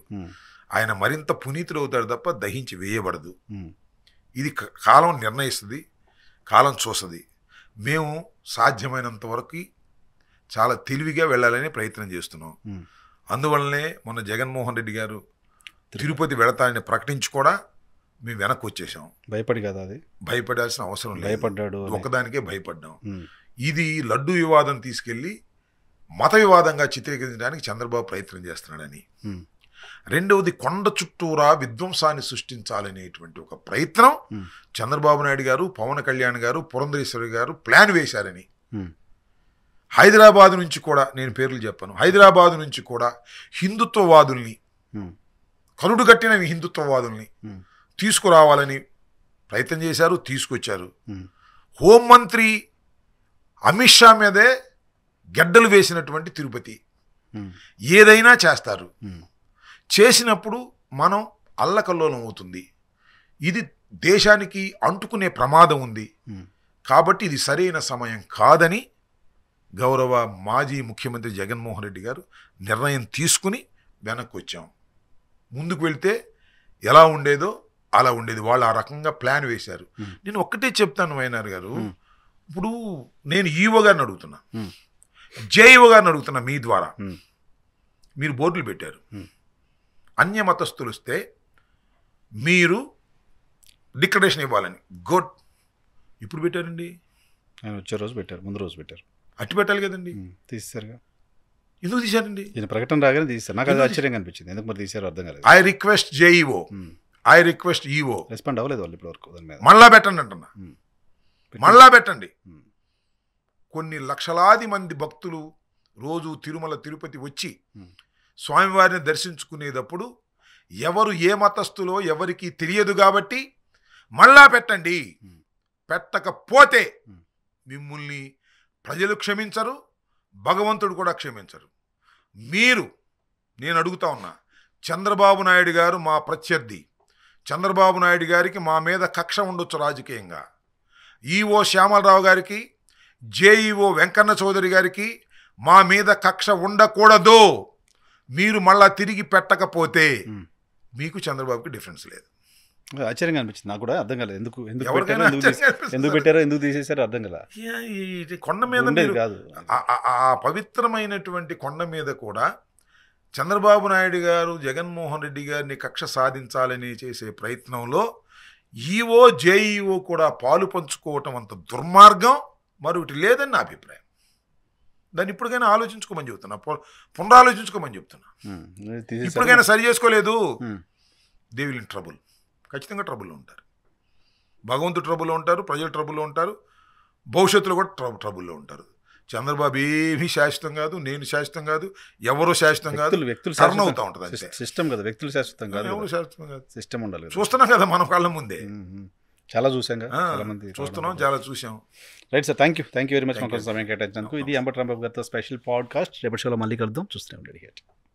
ఆయన మరింత పునీతులు అవుతాడు తప్ప దహించి వేయబడదు ఇది కాలం నిర్ణయిస్తుంది కాలం చూస్తుంది మేము సాధ్యమైనంత వరకు చాలా తెలివిగా వెళ్ళాలని ప్రయత్నం చేస్తున్నాం అందువల్లనే మొన్న జగన్మోహన్ రెడ్డి గారు తిరుపతి వెళతానని ప్రకటించి కూడా మేము వెనక్కి వచ్చేసాం భయపడి కదా అది భయపడాల్సిన అవసరం లేదు భయపడ్డాడు ఒకదానికే భయపడ్డాం ఇది లడ్డు వివాదం తీసుకెళ్ళి మత వివాదంగా చిత్రీకరించడానికి చంద్రబాబు ప్రయత్నం చేస్తున్నాడని రెండవది కొండ చుట్టూరా విధ్వంసాన్ని సృష్టించాలనేటువంటి ఒక ప్రయత్నం చంద్రబాబు నాయుడు గారు పవన్ కళ్యాణ్ గారు పురంధరేశ్వరి గారు ప్లాన్ వేశారని హైదరాబాద్ నుంచి కూడా నేను పేర్లు చెప్పాను హైదరాబాద్ నుంచి కూడా హిందుత్వవాదుల్ని కరుడు కట్టిన హిందుత్వవాదుల్ని తీసుకురావాలని ప్రయత్నం చేశారు తీసుకొచ్చారు హోంమంత్రి అమిత్ షా మీదే గెడ్డలు వేసినటువంటి తిరుపతి ఏదైనా చేస్తారు చేసినప్పుడు మనం అల్లకల్లోలం అవుతుంది ఇది దేశానికి అంటుకునే ప్రమాదం ఉంది కాబట్టి ఇది సరైన సమయం కాదని గౌరవ మాజీ ముఖ్యమంత్రి జగన్మోహన్ రెడ్డి గారు నిర్ణయం తీసుకుని వెనక్కి వచ్చాం ముందుకు వెళ్తే ఎలా ఉండేదో అలా ఉండేది వాళ్ళు ఆ రకంగా ప్లాన్ వేశారు నేను ఒక్కటే చెప్తాను వైనార్ గారు ఇప్పుడు నేను ఈవో గారిని అడుగుతున్నా జేఈవో గారిని అడుగుతున్నా మీ ద్వారా మీరు బోర్డులు పెట్టారు మతస్థులు వస్తే మీరు డిక్లరేషన్ ఇవ్వాలని గుడ్ ఇప్పుడు పెట్టారండి ఆయన వచ్చే రోజు పెట్టారు ముందు రోజు పెట్టారు అట్టు పెట్టాలి కదండి తీసేశారుగా ఎందుకు తీశారండి ఈయన ప్రకటన రాగానే తీశారు నాకు అది ఆశ్చర్యంగా అనిపించింది ఎందుకు మరి తీశారు అర్థం కాలేదు I request JEO I request EO respond అవ్వలేదు వాళ్ళు ఇప్పుడు వరకు దాని మీద మళ్ళా పెట్టండి అంటున్నా మళ్ళా పెట్టండి కొన్ని లక్షలాది మంది భక్తులు రోజు తిరుమల తిరుపతి వచ్చి స్వామివారిని దర్శించుకునేటప్పుడు ఎవరు ఏ మతస్థులో ఎవరికి తెలియదు కాబట్టి మళ్ళా పెట్టండి పెట్టకపోతే మిమ్మల్ని ప్రజలు క్షమించరు భగవంతుడు కూడా క్షమించరు మీరు నేను అడుగుతా ఉన్నా చంద్రబాబు నాయుడు గారు మా ప్రత్యర్థి చంద్రబాబు నాయుడు గారికి మా మీద కక్ష ఉండొచ్చు రాజకీయంగా ఈఓ శ్యామలరావు గారికి జేఈఓ వెంకన్న చౌదరి గారికి మా మీద కక్ష ఉండకూడదు మీరు మళ్ళా తిరిగి పెట్టకపోతే మీకు చంద్రబాబుకి డిఫరెన్స్ లేదు ఆశ్చర్యంగా అనిపించింది నాకు కూడా అర్థం కాలేదు ఎందుకు ఎందుకు పెట్టారో ఎందుకు పెట్టారో ఎందుకు తీసేశారో అర్థం కదా కొండ మీద కాదు ఆ పవిత్రమైనటువంటి కొండ మీద కూడా చంద్రబాబు నాయుడు గారు జగన్మోహన్ రెడ్డి గారిని కక్ష సాధించాలని చేసే ప్రయత్నంలో ఈఓ జేఈఓ కూడా పాలు పంచుకోవటం అంత దుర్మార్గం మరొకటి లేదని నా అభిప్రాయం దాన్ని ఇప్పటికైనా ఆలోచించుకోమని చెబుతున్నా పునరాలోచించుకోమని చెప్తున్నా ఇప్పటికైనా సరి చేసుకోలేదు దే ఇన్ ట్రబుల్ ఖచ్చితంగా ట్రబుల్లో ఉంటారు భగవంతు ట్రబుల్లో ఉంటారు ప్రజలు ట్రబుల్లో ఉంటారు భవిష్యత్తులో కూడా ట్రబు ట్రబుల్లో ఉంటారు చంద్రబాబు ఏమీ శాశ్వతం కాదు నేను శాశ్వతం కాదు ఎవరు శాశ్వతం కాదు వ్యక్తులు సరణ అవుతా ఉంటుంది సిస్టమ్ కదా వ్యక్తులు శాశ్వతం కాదు ఎవరు శాశ్వతం కాదు సిస్టమ్ ఉండాలి చూస్తున్నాం కదా మన కాలం ముందే చాలా చూసాం చాలా మంది చూస్తున్నాం చాలా చూసాం right sir thank you thank you very much మాకు సమయం కేటాయించినందుకు ఇది అంబట్ రాంబాబు గారితో స్పెషల్ పాడ్కాస్ట్ రేపటి షోలో మళ్ళీ కలుద్దాం చూస్తున్నాం